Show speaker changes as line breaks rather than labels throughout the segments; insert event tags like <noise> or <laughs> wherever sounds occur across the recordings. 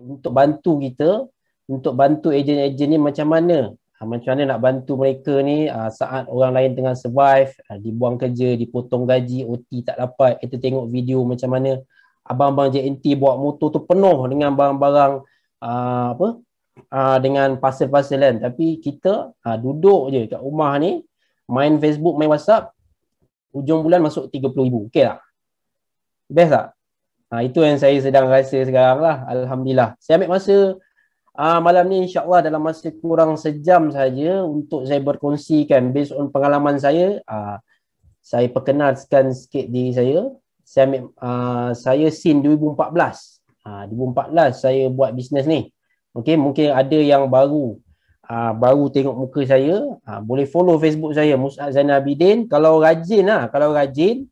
untuk bantu kita untuk bantu ejen-ejen ni macam mana ha, macam mana nak bantu mereka ni ha, saat orang lain tengah survive ha, dibuang kerja dipotong gaji OT tak dapat kita tengok video macam mana abang-abang JNT buat motor tu penuh dengan barang-barang ha, apa ha, dengan pasal-pasal kan tapi kita ha, duduk je kat rumah ni main Facebook main WhatsApp hujung bulan masuk 30000 okey tak best tak Ha, itu yang saya sedang rasa sekarang lah. Alhamdulillah. Saya ambil masa uh, malam ni insyaAllah dalam masa kurang sejam saja untuk saya berkongsikan based on pengalaman saya. Uh, saya perkenalkan sikit diri saya. Saya ambil uh, saya sin 2014. Uh, 2014 saya buat bisnes ni. Okay, mungkin ada yang baru uh, baru tengok muka saya. Uh, boleh follow Facebook saya, Musa Zainal Abidin. Kalau rajin lah, kalau rajin,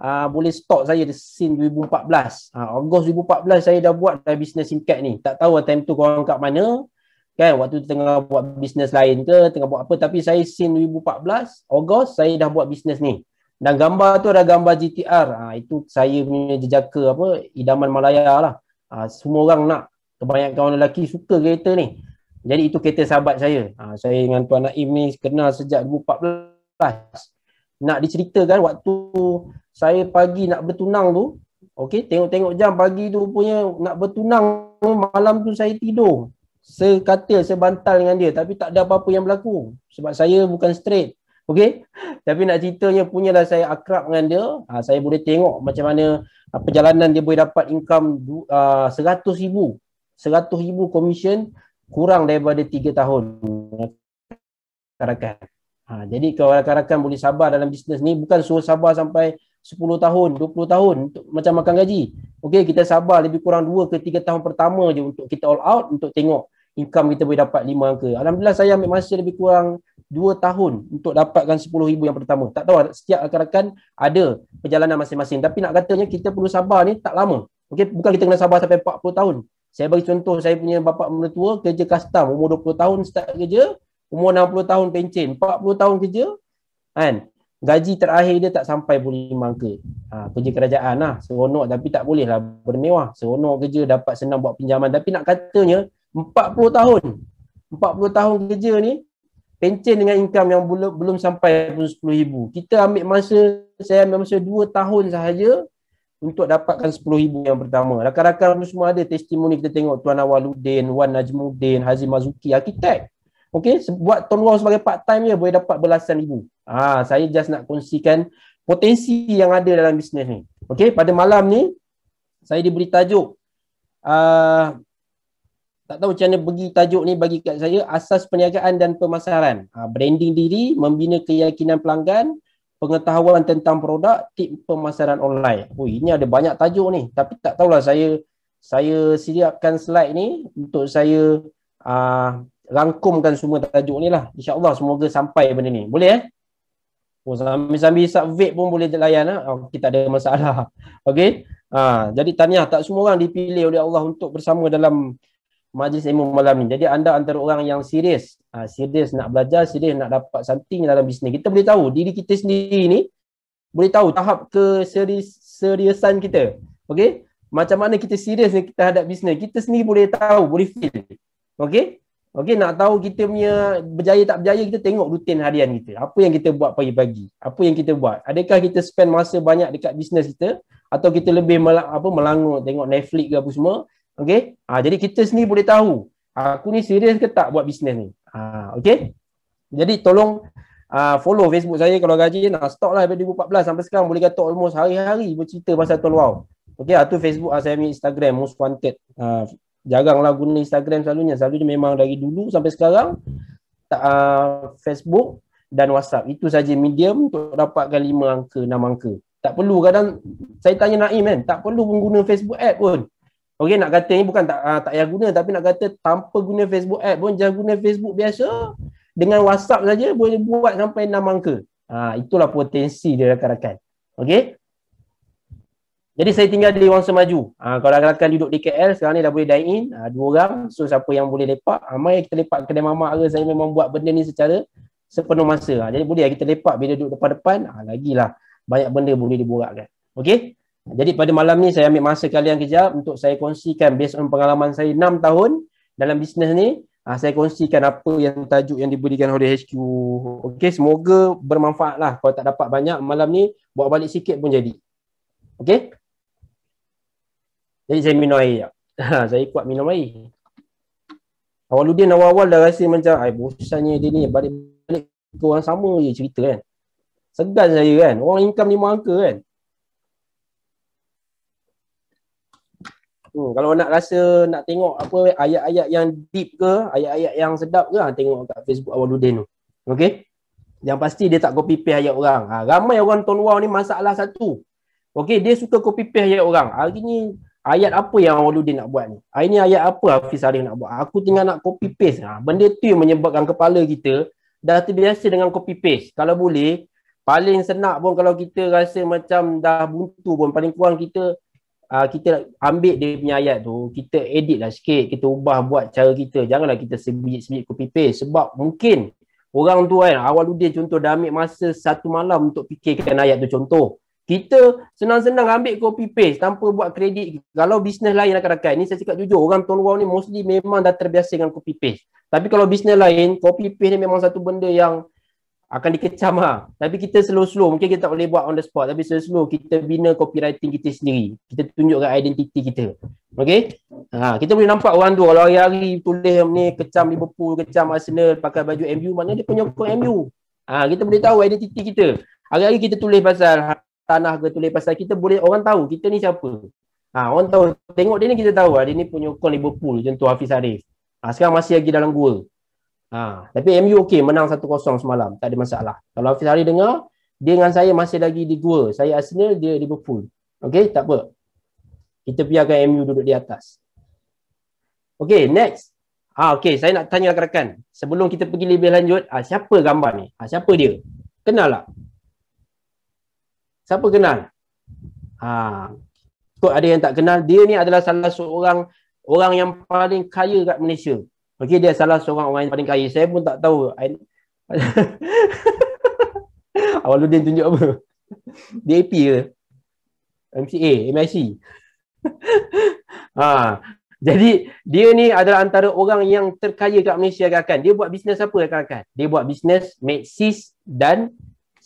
uh, boleh stop saya sin 2014. Uh, Ogos 2014 saya dah buat dah bisnes Simcat ni. Tak tahu lah time tu korang kat mana. Kan waktu tu tengah buat bisnes lain ke, tengah buat apa tapi saya sin 2014 Ogos saya dah buat bisnes ni. Dan gambar tu ada gambar GTR. Ha, ah, itu saya punya jejaka apa idaman Malaya lah. Ha, semua orang nak kebanyakan orang lelaki suka kereta ni. Jadi itu kereta sahabat saya. Ha, saya dengan Tuan Naim ni kenal sejak 2014. Nak diceritakan waktu saya pagi nak bertunang tu okey tengok-tengok jam pagi tu punya nak bertunang malam tu saya tidur sekatil sebantal dengan dia tapi tak ada apa-apa yang berlaku sebab saya bukan straight Okey. <laughs> Tapi nak ceritanya lah saya akrab dengan dia. Ha, saya boleh tengok macam mana ha, perjalanan dia boleh dapat income uh, ribu 100,000 ribu komisen kurang daripada tiga tahun. Rakan-rakan. Ha, jadi kalau rakan-rakan boleh sabar dalam bisnes ni bukan suruh sabar sampai 10 tahun, 20 tahun untuk macam makan gaji. Okey, kita sabar lebih kurang 2 ke 3 tahun pertama je untuk kita all out untuk tengok income kita boleh dapat 5 angka. Alhamdulillah saya ambil masa lebih kurang 2 tahun untuk dapatkan 10,000 yang pertama. Tak tahu setiap rakan-rakan ada perjalanan masing-masing. Tapi nak katanya kita perlu sabar ni tak lama. Okey, bukan kita kena sabar sampai 40 tahun. Saya bagi contoh saya punya bapa mertua kerja custom umur 20 tahun start kerja, umur 60 tahun pencen, 40 tahun kerja kan gaji terakhir dia tak sampai pun lima angka. Ha, kerja kerajaan lah. Seronok tapi tak boleh lah bermewah. Seronok kerja dapat senang buat pinjaman. Tapi nak katanya 40 tahun. 40 tahun kerja ni pencen dengan income yang belum belum sampai pun 10 ribu. Kita ambil masa, saya ambil masa 2 tahun sahaja untuk dapatkan 10 ribu yang pertama. Rakan-rakan semua ada testimoni kita tengok Tuan Awaludin, Wan Najmudin, Hazim Mazuki, arkitek. Okey, buat Tuan Wong sebagai part time je boleh dapat belasan ribu. Ha, saya just nak kongsikan potensi yang ada dalam bisnes ni. Okey, pada malam ni saya diberi tajuk uh, tak tahu macam mana bagi tajuk ni bagi kat saya asas perniagaan dan pemasaran. Ha, branding diri, membina keyakinan pelanggan, pengetahuan tentang produk, tip pemasaran online. Oh, ini ada banyak tajuk ni tapi tak tahulah saya saya sediakan slide ni untuk saya uh, rangkumkan semua tajuk ni lah. InsyaAllah semoga sampai benda ni. Boleh eh? Oh, sambil-sambil isap pun boleh layan lah. Oh, kita ada masalah. <laughs> Okay? Ha, jadi tanya tak semua orang dipilih oleh Allah untuk bersama dalam majlis ilmu malam ni. Jadi anda antara orang yang serius. Ha, serius nak belajar, serius nak dapat something dalam bisnes. Kita boleh tahu diri kita sendiri ni boleh tahu tahap ke seriusan kita. Okay? Macam mana kita serius ni kita hadap bisnes. Kita sendiri boleh tahu, boleh feel. Okay? Okay, nak tahu kita punya berjaya tak berjaya kita tengok rutin harian kita. Apa yang kita buat pagi-pagi? Apa yang kita buat? Adakah kita spend masa banyak dekat bisnes kita atau kita lebih mel- apa melangut tengok Netflix ke apa semua? Okay, Ha, ah, jadi kita sendiri boleh tahu aku ni serius ke tak buat bisnes ni. Ha, ah, okay. Jadi tolong uh, follow Facebook saya kalau gaji nak stop lah dari 2014 sampai sekarang boleh kata almost hari-hari bercerita pasal Tol Wow. Okey, ha, tu Facebook saya punya Instagram most wanted uh, Jaranglah guna Instagram selalunya. Selalunya memang dari dulu sampai sekarang tak uh, Facebook dan WhatsApp. Itu saja medium untuk dapatkan 5 angka, 6 angka. Tak perlu kadang saya tanya Naim kan, tak perlu pun guna Facebook ad pun. Okey nak kata ni bukan tak uh, tak payah guna tapi nak kata tanpa guna Facebook ad pun jangan guna Facebook biasa dengan WhatsApp saja boleh buat sampai 6 angka. Ha, itulah potensi dia rakan-rakan. Okey. Jadi saya tinggal di Wangsa Maju. Ha, kalau rakan-rakan duduk di KL sekarang ni dah boleh dine in ha, dua orang. So siapa yang boleh lepak, ha, mai kita lepak kedai mamak ke. Saya memang buat benda ni secara sepenuh masa. Ha, jadi boleh lah kita lepak bila duduk depan-depan. Ha, lagilah banyak benda boleh diborakkan. Okey. Jadi pada malam ni saya ambil masa kalian kejap untuk saya kongsikan based on pengalaman saya enam tahun dalam bisnes ni. Ha, saya kongsikan apa yang tajuk yang diberikan oleh HQ. Okey, semoga bermanfaat lah. Kalau tak dapat banyak malam ni, buat balik sikit pun jadi. Okey. Jadi saya minum air jap. <laughs> Ha, saya kuat minum air. Awaludin awal-awal dah rasa macam ai bosannya dia ni balik-balik ke orang sama je cerita kan. Segan saya kan. Orang income lima angka kan. Hmm, kalau nak rasa nak tengok apa ayat-ayat yang deep ke, ayat-ayat yang sedap ke, ha, tengok kat Facebook awal Awaludin tu. Okey. Yang pasti dia tak copy paste ayat orang. Ha, ramai orang Tuan Wow ni masalah satu. Okey, dia suka copy paste ayat orang. Hari ni ayat apa yang Waludin nak buat ni? Hari ah, ni ayat apa Hafiz Arif nak buat? Aku tinggal nak copy paste. Ha, benda tu yang menyebabkan kepala kita dah terbiasa dengan copy paste. Kalau boleh, paling senak pun kalau kita rasa macam dah buntu pun, paling kurang kita uh, kita ambil dia punya ayat tu, kita edit lah sikit, kita ubah buat cara kita. Janganlah kita sebiji-sebiji copy paste. Sebab mungkin orang tu kan, awal contoh dah ambil masa satu malam untuk fikirkan ayat tu contoh. Kita senang-senang ambil copy paste tanpa buat kredit. Kalau bisnes lain rakan-rakan, ni saya cakap jujur, orang Tuan Wow ni mostly memang dah terbiasa dengan copy paste. Tapi kalau bisnes lain, copy paste ni memang satu benda yang akan dikecam lah. Tapi kita slow-slow, mungkin kita tak boleh buat on the spot. Tapi slow-slow, kita bina copywriting kita sendiri. Kita tunjukkan identiti kita. Okay? Ha, kita boleh nampak orang tu, kalau hari-hari tulis ni, kecam Liverpool, kecam Arsenal, pakai baju MU, maknanya dia penyokong MU. Ha, kita boleh tahu identiti kita. Hari-hari kita tulis pasal tanah ke tulis pasal kita boleh orang tahu kita ni siapa. Ha, orang tahu tengok dia ni kita tahu ha, dia ni penyokong Liverpool contoh Hafiz Arif. Ha, sekarang masih lagi dalam gua. Ha, tapi MU okey menang 1-0 semalam tak ada masalah. Kalau Hafiz Arif dengar dia dengan saya masih lagi di gua. Saya Arsenal dia Liverpool. Okey tak apa. Kita biarkan MU duduk di atas. Okey next. Ha, okey saya nak tanya rakan-rakan sebelum kita pergi lebih lanjut ha, siapa gambar ni? Ha, siapa dia? Kenal tak? Siapa kenal? Ha, kot ada yang tak kenal, dia ni adalah salah seorang orang yang paling kaya kat Malaysia. Okey, dia salah seorang orang yang paling kaya. Saya pun tak tahu. I... <laughs> Awal dia tunjuk apa? DAP ke? MCA, MIC. <laughs> ha. Jadi dia ni adalah antara orang yang terkaya kat Malaysia kan. Dia buat bisnes apa kan Dia buat bisnes Maxis dan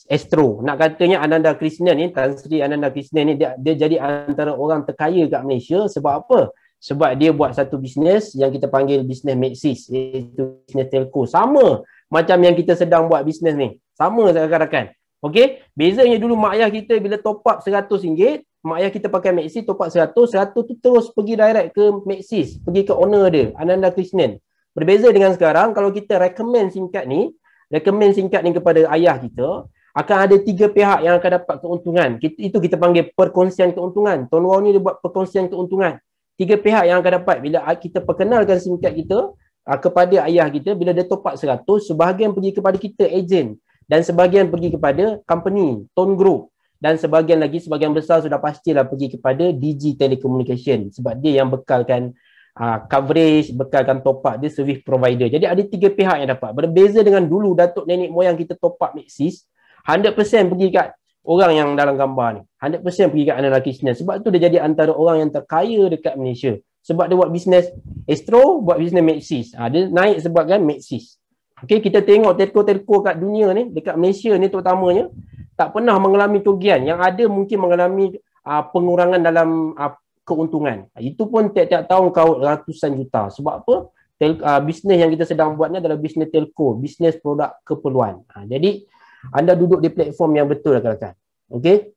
Astro. Nak katanya Ananda Krishna ni, Tan Sri Ananda Krishna ni dia, dia jadi antara orang terkaya kat Malaysia sebab apa? Sebab dia buat satu bisnes yang kita panggil bisnes Maxis iaitu bisnes telco. Sama macam yang kita sedang buat bisnes ni. Sama saya katakan. Okey, bezanya dulu mak ayah kita bila top up RM100, mak ayah kita pakai Maxis top up 100, 100 tu terus pergi direct ke Maxis, pergi ke owner dia, Ananda Krishnan. Berbeza dengan sekarang kalau kita recommend singkat ni, recommend singkat ni kepada ayah kita, akan ada tiga pihak yang akan dapat keuntungan. Itu kita panggil perkongsian keuntungan. Tuan Wow ni dia buat perkongsian keuntungan. Tiga pihak yang akan dapat bila kita perkenalkan SIM kita uh, kepada ayah kita, bila dia topak 100, sebahagian pergi kepada kita, agent. Dan sebahagian pergi kepada company, Tone Group. Dan sebahagian lagi, sebahagian besar sudah pastilah pergi kepada DG Telecommunication. Sebab dia yang bekalkan uh, coverage, bekalkan topak dia, service provider. Jadi ada tiga pihak yang dapat. Berbeza dengan dulu, datuk nenek moyang kita topak Maxis, 100% pergi kat orang yang dalam gambar ni. 100% pergi kat Anand Krishnan. Sebab tu dia jadi antara orang yang terkaya dekat Malaysia. Sebab dia buat bisnes Astro, buat bisnes Maxis. Ha, dia naik sebab kan Maxis. Okay, kita tengok telco-telco kat dunia ni, dekat Malaysia ni terutamanya, tak pernah mengalami kerugian. Yang ada mungkin mengalami uh, pengurangan dalam uh, keuntungan. Itu pun tiap-tiap tahun kau ratusan juta. Sebab apa? Tel- uh, bisnes yang kita sedang buatnya adalah bisnes telco, bisnes produk keperluan. Ha, jadi, anda duduk di platform yang betul rakan-rakan. Okey.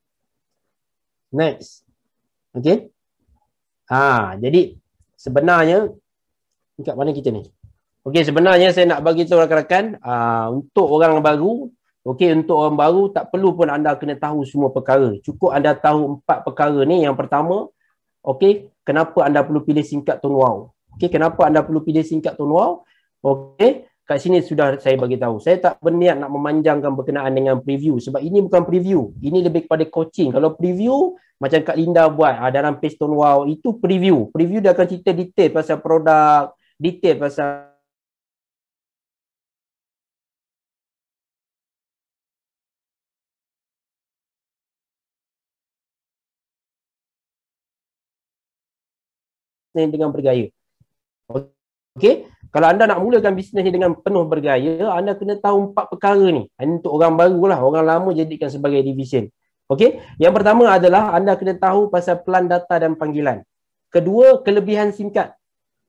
Next. Okay, Ha, jadi sebenarnya dekat mana kita ni? Okey, sebenarnya saya nak bagi tahu rakan-rakan, uh, untuk orang baru, okey, untuk orang baru tak perlu pun anda kena tahu semua perkara. Cukup anda tahu empat perkara ni. Yang pertama, okey, kenapa anda perlu pilih singkat tone wow? Okey, kenapa anda perlu pilih singkat tone wow? Okey, kat sini sudah saya bagi tahu. Saya tak berniat nak memanjangkan berkenaan dengan preview sebab ini bukan preview. Ini lebih kepada coaching. Kalau preview macam Kak Linda buat ha, dalam Piston Wow itu preview. Preview dia akan cerita detail pasal produk, detail pasal dengan bergaya. Okay. Okay, kalau anda nak mulakan bisnes ni dengan penuh bergaya, anda kena tahu empat perkara ni. Ini untuk orang baru lah, orang lama jadikan sebagai division. Okay, yang pertama adalah anda kena tahu pasal pelan data dan panggilan. Kedua, kelebihan SIM card.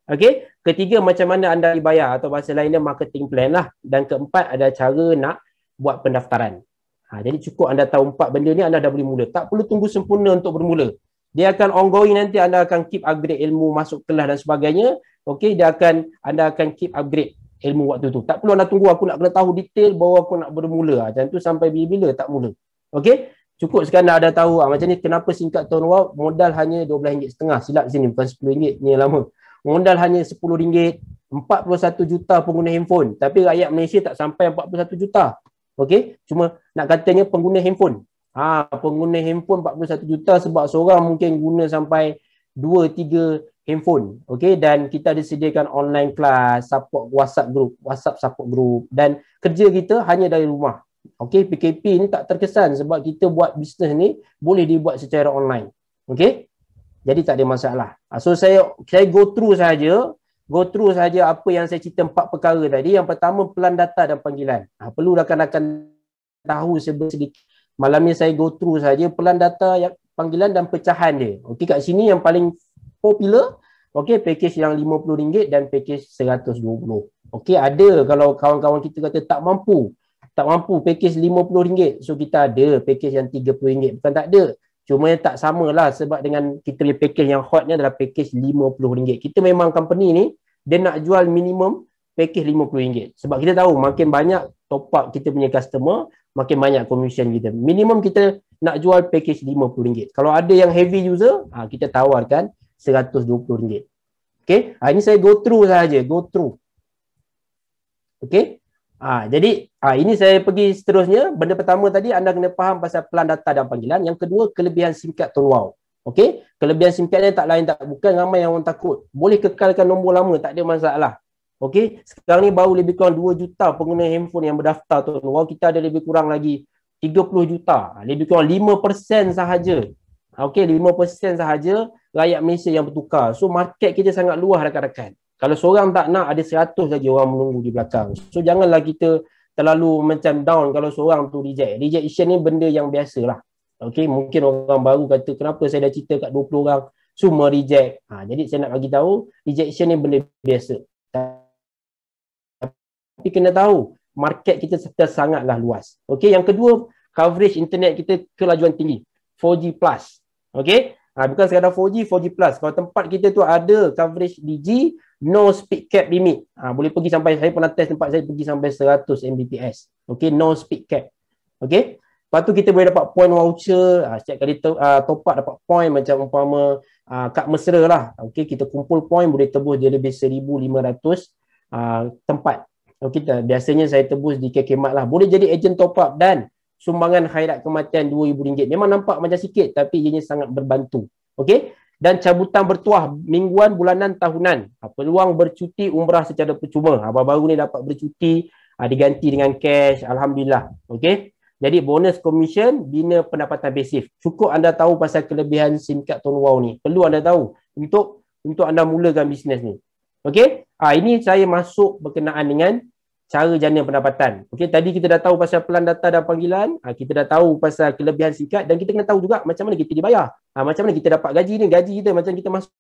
Okey, ketiga macam mana anda dibayar atau bahasa lainnya marketing plan lah. Dan keempat ada cara nak buat pendaftaran. Ha, jadi cukup anda tahu empat benda ni anda dah boleh mula. Tak perlu tunggu sempurna untuk bermula. Dia akan ongoing nanti anda akan keep upgrade ilmu, masuk kelas dan sebagainya okey dia akan anda akan keep upgrade ilmu waktu tu. Tak perlu anda tunggu aku nak kena tahu detail baru aku nak bermula. Ah, macam tu sampai bila-bila tak mula. Okey? Cukup sekarang ada tahu ha, macam ni kenapa singkat turn wow modal hanya RM12.5 silap sini bukan RM10 ni yang lama. Modal hanya RM10 41 juta pengguna handphone tapi rakyat Malaysia tak sampai 41 juta. Okey? Cuma nak katanya pengguna handphone. Ha, pengguna handphone 41 juta sebab seorang mungkin guna sampai 2 3 handphone. Okay, dan kita ada sediakan online class, support WhatsApp group, WhatsApp support group dan kerja kita hanya dari rumah. Okay, PKP ni tak terkesan sebab kita buat bisnes ni boleh dibuat secara online. Okay, jadi tak ada masalah. Ah, so saya saya go through saja, go through saja apa yang saya cerita empat perkara tadi. Yang pertama pelan data dan panggilan. Ah, perlu rakan-rakan tahu sedikit. Malam ni saya go through saja pelan data yang panggilan dan pecahan dia. Okey kat sini yang paling popular. Okey, package yang RM50 dan package RM120. Okey, ada kalau kawan-kawan kita kata tak mampu. Tak mampu package RM50. So, kita ada package yang RM30. Bukan tak ada. Cuma yang tak samalah sebab dengan kita punya package yang hotnya adalah package RM50. Kita memang company ni, dia nak jual minimum package RM50. Sebab kita tahu makin banyak top up kita punya customer, makin banyak commission kita. Minimum kita nak jual package RM50. Kalau ada yang heavy user, ah, kita tawarkan RM120. Okay, ha, ini saya go through saja, go through. Okay, Ha, jadi ha, ini saya pergi seterusnya. Benda pertama tadi anda kena faham pasal pelan data dan panggilan. Yang kedua, kelebihan SIM card Tone Wow. Okey? Kelebihan SIM card ni tak lain tak bukan ramai yang orang takut. Boleh kekalkan nombor lama, tak ada masalah. Okay, sekarang ni baru lebih kurang 2 juta pengguna handphone yang berdaftar tu. Wow, kita ada lebih kurang lagi 30 juta. Lebih kurang 5% sahaja. Okey, 5% sahaja rakyat Malaysia yang bertukar. So market kita sangat luas rakan-rakan. Kalau seorang tak nak ada seratus lagi orang menunggu di belakang. So janganlah kita terlalu macam down kalau seorang tu reject. Rejection ni benda yang biasa lah. Okay, mungkin orang baru kata kenapa saya dah cerita kat 20 orang semua reject. Ha, jadi saya nak bagi tahu rejection ni benda biasa. Tapi kena tahu market kita serta sangatlah luas. Okay, yang kedua coverage internet kita kelajuan tinggi. 4G plus. Okay, Ha, bukan sekadar 4G, 4G plus. Kalau tempat kita tu ada coverage DG, no speed cap limit. Ha, boleh pergi sampai, saya pernah test tempat saya pergi sampai 100 Mbps. Okay, no speed cap. Okay. Lepas tu kita boleh dapat point voucher, ha, setiap kali to, uh, top up dapat point macam umpama uh, kad mesra lah. Okay, kita kumpul point boleh tebus dia lebih 1,500 uh, ha, tempat. Okay, biasanya saya tebus di KK lah. Boleh jadi agent top up dan sumbangan khairat kematian RM2,000. Memang nampak macam sikit tapi ianya sangat berbantu. Okey? Dan cabutan bertuah mingguan, bulanan, tahunan. Ha, peluang bercuti umrah secara percuma. Abang ha, baru ni dapat bercuti ha, diganti dengan cash. Alhamdulillah. Okey? Jadi bonus commission bina pendapatan basif. Cukup anda tahu pasal kelebihan SIM card Tone Wow ni. Perlu anda tahu untuk untuk anda mulakan bisnes ni. Okey? Ah ini saya masuk berkenaan dengan cara jana pendapatan. Okey, tadi kita dah tahu pasal pelan data dan panggilan, ha, kita dah tahu pasal kelebihan sikat dan kita kena tahu juga macam mana kita dibayar. Ha, macam mana kita dapat gaji ni, gaji kita macam kita masuk,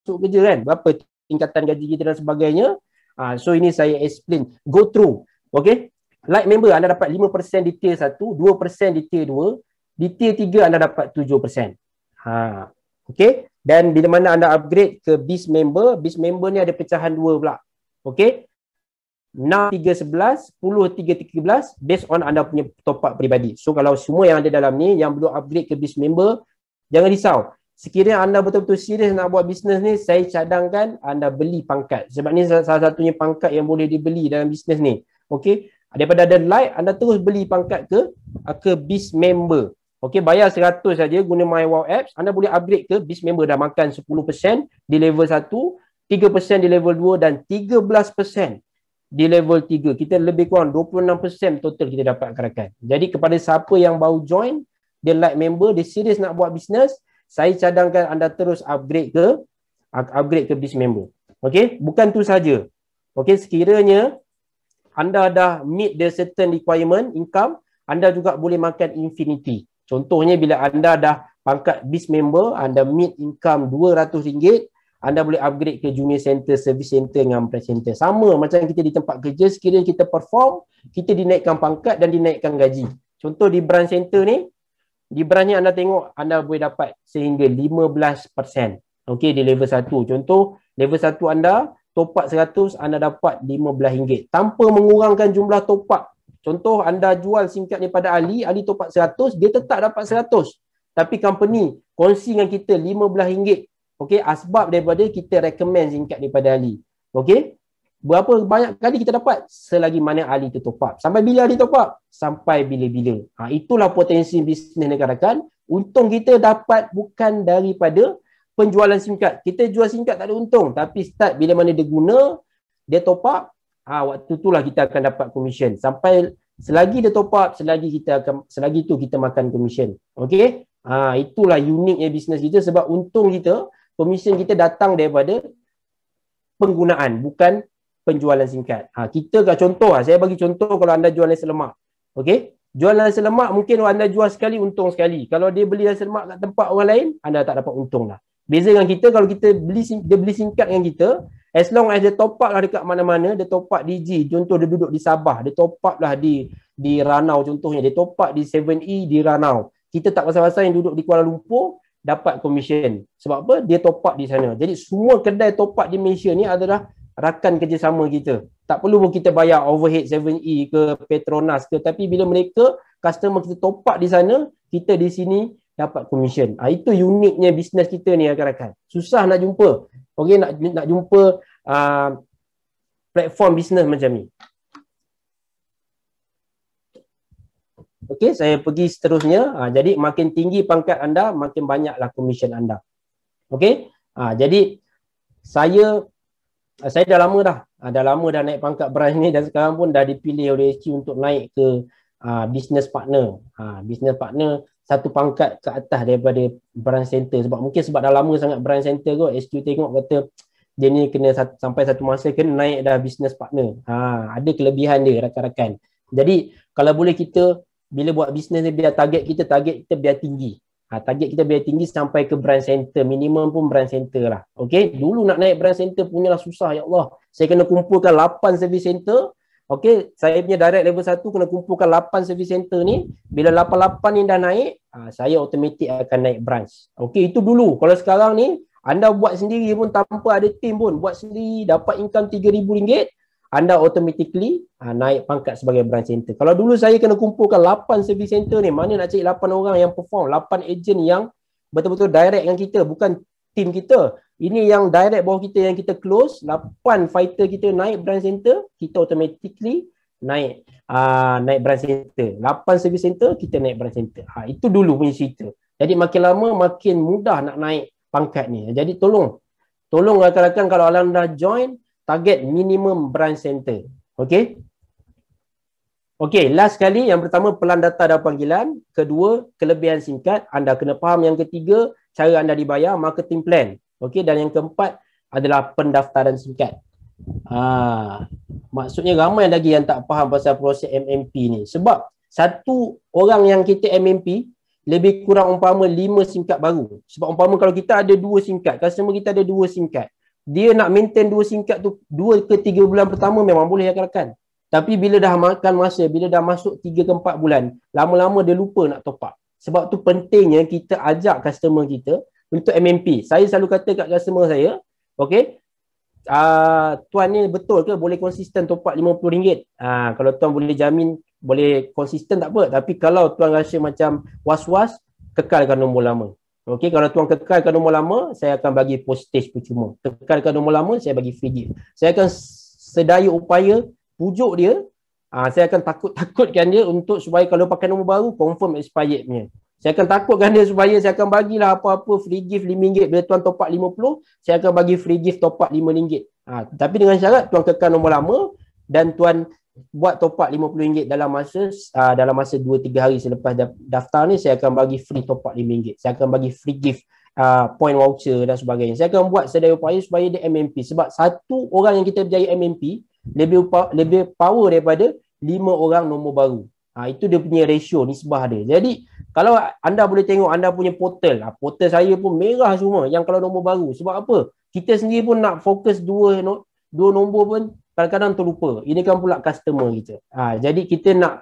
masuk kerja kan, berapa tingkatan gaji kita dan sebagainya. Ha, so ini saya explain, go through. Okey, like member anda dapat 5% di tier 1, 2% di tier 2, di tier 3 anda dapat 7%. Ha, Okey, dan bila mana anda upgrade ke beast member, beast member ni ada pecahan dua pula. Okey, 6311 10313 based on anda punya top up peribadi. So kalau semua yang ada dalam ni yang belum upgrade ke biz member, jangan risau. Sekiranya anda betul-betul serius nak buat bisnes ni, saya cadangkan anda beli pangkat. Sebab ni salah satunya pangkat yang boleh dibeli dalam bisnes ni. Okey. Daripada ada like, anda terus beli pangkat ke ke biz member. Okey, bayar 100 saja guna MyWow apps, anda boleh upgrade ke biz member dah makan 10% di level 1, 3% di level 2 dan 13% di level 3. Kita lebih kurang 26% total kita dapat kerakan. Jadi kepada siapa yang baru join, dia like member, dia serius nak buat bisnes, saya cadangkan anda terus upgrade ke upgrade ke bis member. Okey, bukan tu saja. Okey, sekiranya anda dah meet the certain requirement income, anda juga boleh makan infinity. Contohnya bila anda dah pangkat bis member, anda meet income RM200, anda boleh upgrade ke junior center, service center dengan pre center. Sama macam kita di tempat kerja, sekiranya kita perform, kita dinaikkan pangkat dan dinaikkan gaji. Contoh di branch center ni, di branch ni anda tengok, anda boleh dapat sehingga 15%. okey di level 1. Contoh, level 1 anda, top up 100, anda dapat RM15. Tanpa mengurangkan jumlah top up. Contoh, anda jual singkat ni pada Ali, Ali top up 100, dia tetap dapat 100. Tapi company kongsi dengan kita RM15 Okey, asbab daripada kita recommend zingkat daripada Ali. Okey. Berapa banyak kali kita dapat selagi mana Ali tu top up. Sampai bila Ali top up? Sampai bila-bila. Ha, itulah potensi bisnes negara kan? Untung kita dapat bukan daripada penjualan SIM Kita jual SIM tak ada untung. Tapi start bila mana dia guna, dia top up, ha, waktu tu lah kita akan dapat komisen Sampai selagi dia top up, selagi kita akan, selagi tu kita makan komisen. Okay? Ha, itulah uniknya bisnes kita sebab untung kita permission kita datang daripada penggunaan bukan penjualan singkat. Ha, kita kat contoh lah, saya bagi contoh kalau anda jual nasi lemak. Okey? Jual nasi lemak mungkin anda jual sekali untung sekali. Kalau dia beli nasi lemak kat tempat orang lain, anda tak dapat untung lah. Beza dengan kita kalau kita beli dia beli singkat dengan kita, as long as dia top up lah dekat mana-mana, dia top up DG, contoh dia duduk di Sabah, dia top up lah di di Ranau contohnya, dia top up di 7E di Ranau. Kita tak pasal-pasal yang duduk di Kuala Lumpur, dapat komisen. Sebab apa? Dia top up di sana. Jadi semua kedai top up di Malaysia ni adalah rakan kerjasama kita. Tak perlu pun kita bayar overhead 7E ke Petronas ke. Tapi bila mereka, customer kita top up di sana, kita di sini dapat komisen. Ha, ah, itu uniknya bisnes kita ni rakan-rakan. Susah nak jumpa. Okey, nak, nak jumpa uh, platform bisnes macam ni. Okey, saya pergi seterusnya. Ha, jadi makin tinggi pangkat anda, makin banyaklah komisen anda. Okey? Ha, jadi saya saya dah lama dah, ha, dah lama dah naik pangkat branch ni dan sekarang pun dah dipilih oleh HQ untuk naik ke uh, business partner. Ha, business partner satu pangkat ke atas daripada branch center sebab mungkin sebab dah lama sangat branch center kot HQ tengok kata dia ni kena satu, sampai satu masa kena naik dah business partner. Ha, ada kelebihan dia rakan-rakan. Jadi kalau boleh kita bila buat bisnes ni biar target kita target kita biar tinggi ha, target kita biar tinggi sampai ke brand center minimum pun brand center lah okay? dulu nak naik brand center punya lah susah ya Allah saya kena kumpulkan 8 service center Okay, saya punya direct level 1 kena kumpulkan 8 service center ni. Bila 8-8 ni dah naik, ha, saya automatik akan naik branch. Okay, itu dulu. Kalau sekarang ni, anda buat sendiri pun tanpa ada team pun. Buat sendiri, dapat income RM3,000 anda automatically uh, naik pangkat sebagai branch center. Kalau dulu saya kena kumpulkan 8 service center ni, mana nak cari 8 orang yang perform, 8 agent yang betul-betul direct dengan kita, bukan team kita. Ini yang direct bawah kita yang kita close, 8 fighter kita naik branch center, kita automatically naik uh, naik branch center. 8 service center, kita naik branch center. Ha, itu dulu punya cerita. Jadi makin lama, makin mudah nak naik pangkat ni. Jadi tolong, tolong rakan-rakan kalau anda dah join, target minimum branch center. okay? Okay, last sekali yang pertama pelan data dan panggilan, kedua kelebihan singkat, anda kena faham yang ketiga cara anda dibayar marketing plan. okay? dan yang keempat adalah pendaftaran singkat. Ah, maksudnya ramai lagi yang tak faham pasal proses MMP ni. Sebab satu orang yang kita MMP lebih kurang umpama lima singkat baru. Sebab umpama kalau kita ada dua singkat, card, customer kita ada dua singkat dia nak maintain dua singkat tu dua ke tiga bulan pertama memang boleh akan-akan. Tapi bila dah makan masa, bila dah masuk tiga ke empat bulan, lama-lama dia lupa nak top up. Sebab tu pentingnya kita ajak customer kita untuk MMP. Saya selalu kata kat customer saya, okay, uh, ah, tuan ni betul ke boleh konsisten top up RM50? Uh, kalau tuan boleh jamin boleh konsisten tak apa. Tapi kalau tuan rasa macam was-was, kekalkan nombor lama. Okey, kalau tuan kekalkan nombor lama, saya akan bagi postage percuma. Kekalkan nombor lama, saya bagi free gift. Saya akan sedaya upaya pujuk dia. Aa, ah, saya akan takut-takutkan dia untuk supaya kalau pakai nombor baru, confirm expired punya. Saya akan takutkan dia supaya saya akan bagilah apa-apa free gift RM5. Bila tuan top up RM50, saya akan bagi free gift top up RM5. Ha, ah, tapi dengan syarat tuan kekal nombor lama dan tuan buat top up RM50 dalam masa uh, dalam masa 2 3 hari selepas daftar ni saya akan bagi free top up RM5. Saya akan bagi free gift uh, point voucher dan sebagainya. Saya akan buat sedaya upaya supaya dia MMP sebab satu orang yang kita berjaya MMP lebih lebih power daripada 5 orang nombor baru. Ha, itu dia punya ratio nisbah dia. Jadi kalau anda boleh tengok anda punya portal, ha, portal saya pun merah semua yang kalau nombor baru. Sebab apa? Kita sendiri pun nak fokus dua no, dua nombor pun kadang-kadang terlupa. Ini kan pula customer kita. Ha, jadi kita nak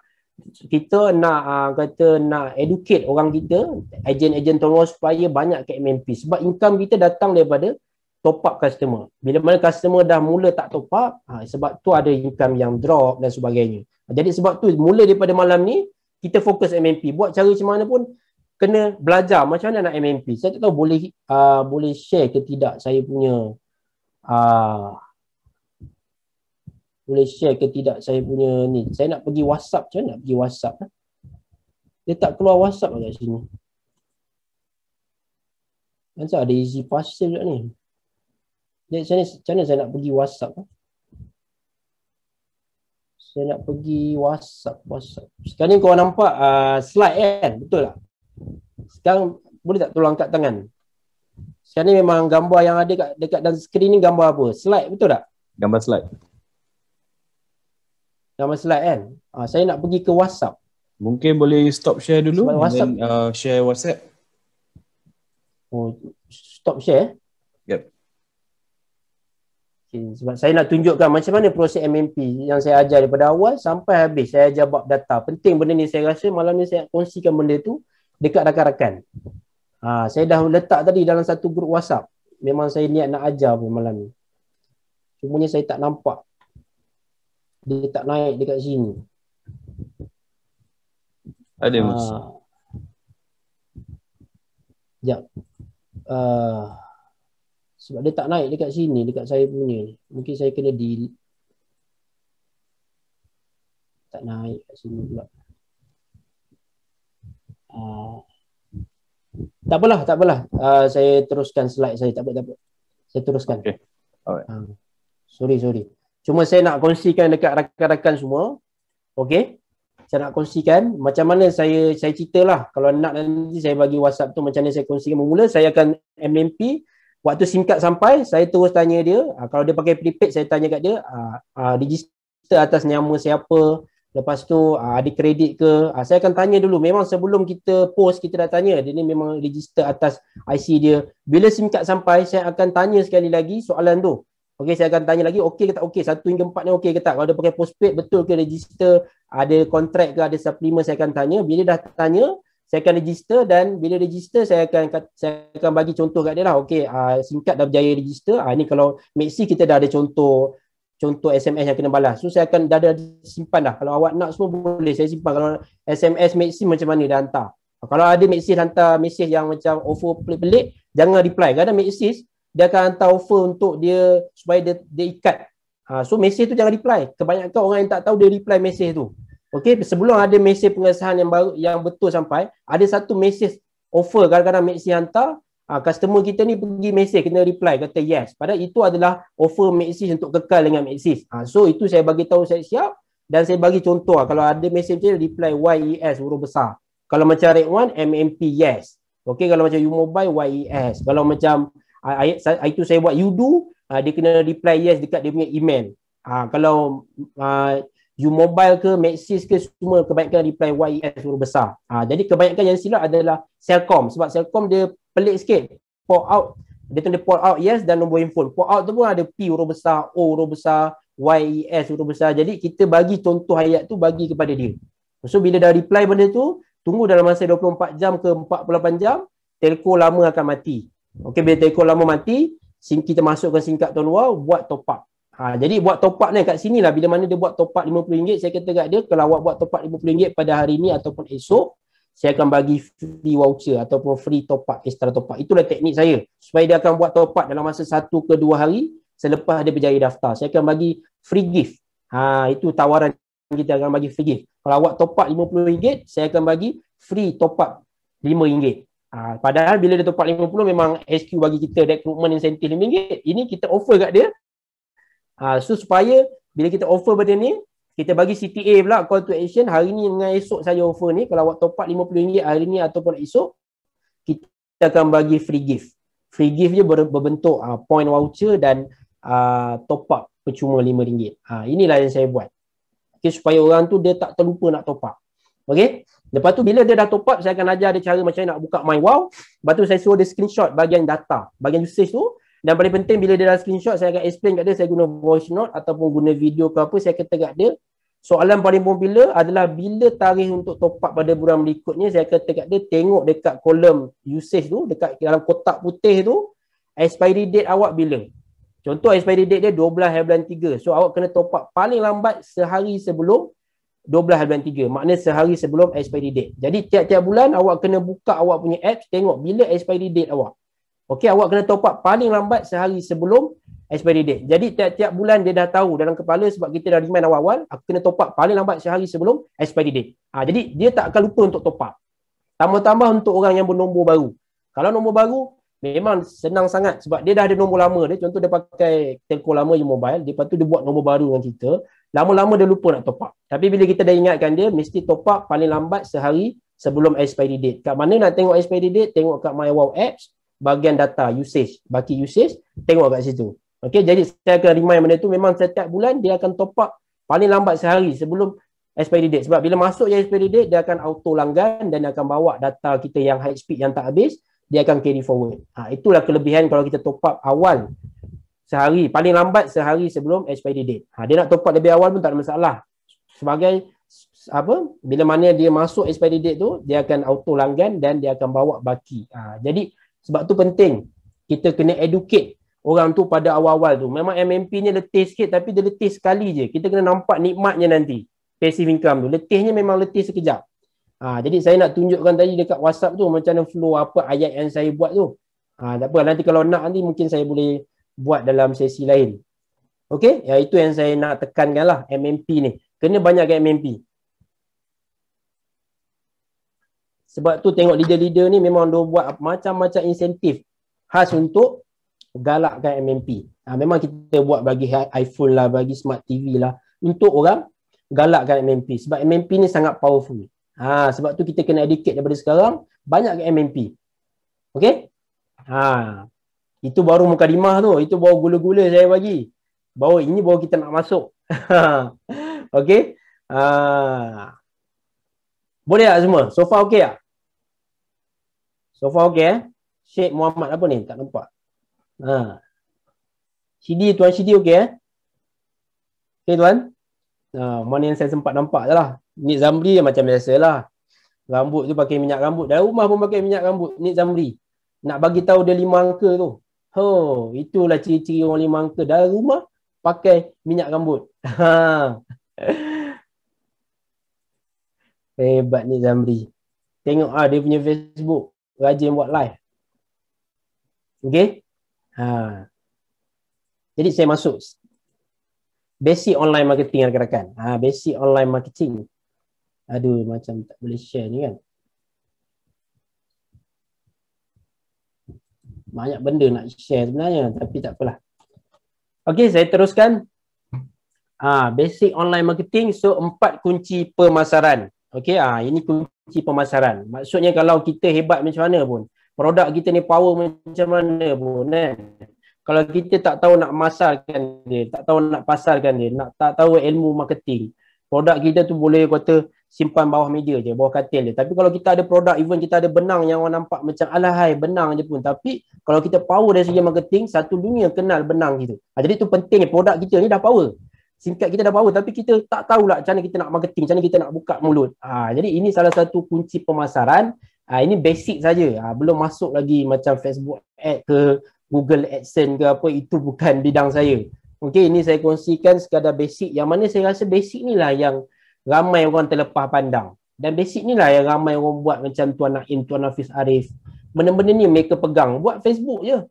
kita nak uh, kata nak educate orang kita, agent-agent terus supaya banyak ke MMP sebab income kita datang daripada top up customer. Bila mana customer dah mula tak top up, ha, sebab tu ada income yang drop dan sebagainya. Ha, jadi sebab tu mula daripada malam ni kita fokus MMP. Buat cara macam mana pun kena belajar macam mana nak MMP. Saya tak tahu boleh uh, boleh share ke tidak saya punya uh, boleh share ke tidak saya punya ni. Saya nak pergi WhatsApp je, nak pergi WhatsApp. Eh? Dia tak keluar WhatsApp lah kat sini. Macam ada easy parcel juga ni. Jadi macam mana saya nak pergi WhatsApp? Eh? Saya nak pergi WhatsApp, WhatsApp. Sekarang ni korang nampak uh, slide eh? kan? Betul tak? Sekarang boleh tak tolong angkat tangan? Sekarang ni memang gambar yang ada kat, dekat dalam skrin ni gambar apa? Slide betul tak? Gambar slide. Nama slide kan? Uh, saya nak pergi ke WhatsApp. Mungkin boleh stop share dulu Sebab WhatsApp. Then, uh, share WhatsApp. Oh, stop share? Yep. Sebab saya nak tunjukkan macam mana proses MMP yang saya ajar daripada awal sampai habis saya ajar bab data. Penting benda ni saya rasa malam ni saya kongsikan benda tu dekat rakan-rakan. Ha, saya dah letak tadi dalam satu grup WhatsApp. Memang saya niat nak ajar pun malam ni. Cuma saya tak nampak dia tak naik dekat sini. Ada uh, mas. Ya. Uh, sebab dia tak naik dekat sini, dekat saya punya. Mungkin saya kena di tak naik kat sini pula. Uh, tak apalah, tak apalah. Uh, saya teruskan slide saya. Tak apa, tak apa. Saya teruskan. Okay. Alright. Uh, sorry, sorry. Cuma saya nak kongsikan dekat rakan-rakan semua. Okey. Saya nak kongsikan macam mana saya saya ceritalah kalau nak nanti saya bagi WhatsApp tu macam mana saya kongsikan bermula saya akan MMP waktu SIM sampai saya terus tanya dia ha, kalau dia pakai prepaid saya tanya kat dia ha, ha, register atas nama siapa lepas tu ha, ada kredit ke ha, saya akan tanya dulu memang sebelum kita post kita dah tanya dia ni memang register atas IC dia bila SIM sampai saya akan tanya sekali lagi soalan tu Okey saya akan tanya lagi okey ke tak okey 1 hingga 4 ni okey ke tak kalau dia pakai postpaid betul ke register ada kontrak ke ada supplement saya akan tanya bila dah tanya saya akan register dan bila register saya akan saya akan bagi contoh kat dia lah okey uh, singkat dah berjaya register ah uh, ni kalau Maxi kita dah ada contoh contoh SMS yang kena balas so saya akan dah ada simpan dah kalau awak nak semua boleh saya simpan kalau SMS Maxi macam mana dia hantar kalau ada message hantar message yang macam offer pelik-pelik jangan reply kadang message dia akan hantar offer untuk dia supaya dia, dia ikat. Ha, so mesej tu jangan reply. Kebanyakan orang yang tak tahu dia reply mesej tu. Okey, sebelum ada mesej pengesahan yang baru yang betul sampai, ada satu mesej offer kadang-kadang Maxi hantar, ha, customer kita ni pergi mesej kena reply kata yes. Padahal itu adalah offer Maxi untuk kekal dengan Maxi. Ha, so itu saya bagi tahu saya siap dan saya bagi contoh ha, kalau ada mesej dia reply YES huruf besar. Kalau macam Red One, MMP yes. Okey, kalau macam U Mobile YES. Kalau macam ayat itu saya buat you do uh, dia kena reply yes dekat dia punya email uh, kalau uh, you mobile ke maxis ke semua kebanyakan reply yes huruf besar uh, jadi kebanyakan yang silap adalah selcom sebab selcom dia pelik sikit pour out dia tanda pour out yes dan nombor handphone pour out tu pun ada p huruf besar o huruf besar yes huruf besar jadi kita bagi contoh ayat tu bagi kepada dia so bila dah reply benda tu tunggu dalam masa 24 jam ke 48 jam telco lama akan mati Okey bila telco lama mati, kita masukkan SIM card tahun luar buat top up. Ha, jadi buat top up ni kat sini lah bila mana dia buat top up RM50 saya kata kat dia kalau awak buat top up RM50 pada hari ni ataupun esok saya akan bagi free voucher ataupun free top up extra top up itulah teknik saya supaya dia akan buat top up dalam masa satu ke dua hari selepas dia berjaya daftar saya akan bagi free gift ha, itu tawaran kita akan bagi free gift kalau awak top up RM50 saya akan bagi free top up RM5 Ha, padahal bila dia tempat 50 memang HQ bagi kita recruitment incentive RM5. Ini kita offer kat dia. Ha, so supaya bila kita offer benda ni, kita bagi CTA pula call to action hari ni dengan esok saya offer ni kalau awak top up RM50 hari ni ataupun esok kita akan bagi free gift. Free gift je ber, berbentuk uh, point voucher dan uh, top up percuma RM5. Ha, inilah yang saya buat. Okay, supaya orang tu dia tak terlupa nak top up. Okay? Lepas tu bila dia dah top up, saya akan ajar dia cara macam nak buka my wow. Lepas tu saya suruh dia screenshot bagian data, bagian usage tu. Dan paling penting bila dia dah screenshot, saya akan explain kat dia saya guna voice note ataupun guna video ke apa, saya kata kat dia. Soalan paling popular adalah bila tarikh untuk top up pada bulan berikutnya, saya kata kat dia tengok dekat kolom usage tu, dekat dalam kotak putih tu, expiry date awak bila. Contoh expiry date dia 12 hari bulan 3. So awak kena top up paling lambat sehari sebelum 12 bulan 3 maknanya sehari sebelum expiry date jadi tiap-tiap bulan awak kena buka awak punya apps tengok bila expiry date awak Okey, awak kena top up paling lambat sehari sebelum expiry date. Jadi tiap-tiap bulan dia dah tahu dalam kepala sebab kita dah remind awal-awal, aku kena top up paling lambat sehari sebelum expiry date. Ha, jadi dia tak akan lupa untuk top up. Tambah-tambah untuk orang yang bernombor baru. Kalau nombor baru, memang senang sangat sebab dia dah ada nombor lama dia. Contoh dia pakai telco lama je mobile, lepas tu dia buat nombor baru dengan kita lama-lama dia lupa nak top up. Tapi bila kita dah ingatkan dia, mesti top up paling lambat sehari sebelum expiry date. Kat mana nak tengok expiry date? Tengok kat MyWow Apps, bahagian data usage, baki usage, tengok kat situ. Okay, jadi saya akan remind benda tu memang setiap bulan dia akan top up paling lambat sehari sebelum expiry date. Sebab bila masuk yang expiry date, dia akan auto langgan dan dia akan bawa data kita yang high speed yang tak habis, dia akan carry forward. Ha, itulah kelebihan kalau kita top up awal sehari paling lambat sehari sebelum expiry date. Ha, dia nak top up lebih awal pun tak ada masalah. Sebagai apa bila mana dia masuk expiry date tu dia akan auto langgan dan dia akan bawa baki. Ha, jadi sebab tu penting kita kena educate orang tu pada awal-awal tu. Memang MMP nya letih sikit tapi dia letih sekali je. Kita kena nampak nikmatnya nanti. Passive income tu. Letihnya memang letih sekejap. Ha, jadi saya nak tunjukkan tadi dekat WhatsApp tu macam mana flow apa ayat yang saya buat tu. Ha, tak apa. Nanti kalau nak nanti mungkin saya boleh buat dalam sesi lain. Okey, ya itu yang saya nak tekankan lah MMP ni. Kena banyak banyakkan MMP. Sebab tu tengok leader-leader ni memang dia buat macam-macam insentif khas untuk galakkan MMP. Ha, memang kita buat bagi iPhone lah, bagi smart TV lah untuk orang galakkan MMP. Sebab MMP ni sangat powerful. Ha, sebab tu kita kena educate daripada sekarang banyak banyakkan MMP. Okay? Haa. Itu baru muka mukadimah tu. Itu baru gula-gula saya bagi. Bawa ini baru kita nak masuk. <laughs> okay. Uh, ah. boleh tak semua? So far okay tak? So far okay eh? Syed Muhammad apa ni? Tak nampak. Ha. Sidi, Tuan Sidi okay eh? Okay Tuan? Ha, mana yang saya sempat nampak je lah. Nik Zamri macam biasa lah. Rambut tu pakai minyak rambut. Dari rumah pun pakai minyak rambut. Nik Zamri. Nak bagi tahu dia lima angka tu. Ho, oh, itulah ciri-ciri orang lima angka dalam rumah pakai minyak rambut. Ha. Hebat ni Zamri. Tengok ah dia punya Facebook rajin buat live. Okay. Ha. Jadi saya masuk basic online marketing rakan-rakan. Ha, basic online marketing. Aduh macam tak boleh share ni kan. banyak benda nak share sebenarnya tapi tak apalah. Okay saya teruskan. Ah, ha, basic online marketing so empat kunci pemasaran. Okay ah ha, ini kunci pemasaran. Maksudnya kalau kita hebat macam mana pun, produk kita ni power macam mana pun kan. Kalau kita tak tahu nak masarkan dia, tak tahu nak pasarkan dia, nak tak tahu ilmu marketing, produk kita tu boleh kata simpan bawah meja je, bawah katil je. Tapi kalau kita ada produk, even kita ada benang yang orang nampak macam alahai, benang je pun. Tapi kalau kita power dari segi marketing, satu dunia kenal benang kita. Ha, jadi tu pentingnya produk kita ni dah power. Singkat kita dah power tapi kita tak tahulah macam mana kita nak marketing, macam kita nak buka mulut. Ha, jadi ini salah satu kunci pemasaran. Ha, ini basic saja. Ha, belum masuk lagi macam Facebook ad ke Google AdSense ke apa, itu bukan bidang saya. Okey, ini saya kongsikan sekadar basic yang mana saya rasa basic ni lah yang ramai orang terlepas pandang dan basic ni lah yang ramai orang buat macam Tuan Naim, Tuan Hafiz Arif benda-benda ni mereka pegang, buat Facebook je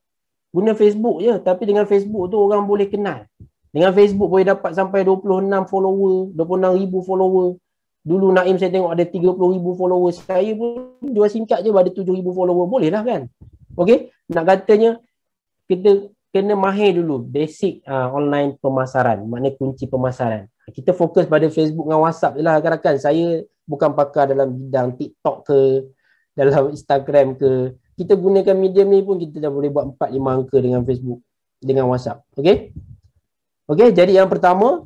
guna Facebook je, tapi dengan Facebook tu orang boleh kenal dengan Facebook boleh dapat sampai 26 follower 26 ribu follower dulu Naim saya tengok ada 30 ribu follower saya pun jual singkat je ada 7 ribu follower, boleh lah kan Okey, nak katanya kita kena mahir dulu basic uh, online pemasaran, maknanya kunci pemasaran kita fokus pada Facebook dengan WhatsApp je lah, rakan-rakan. Saya bukan pakar dalam bidang TikTok ke, <laughs> dalam Instagram ke. Kita gunakan medium ni pun kita dah boleh buat 4-5 angka dengan Facebook, dengan WhatsApp. Okay? Okay, jadi yang pertama,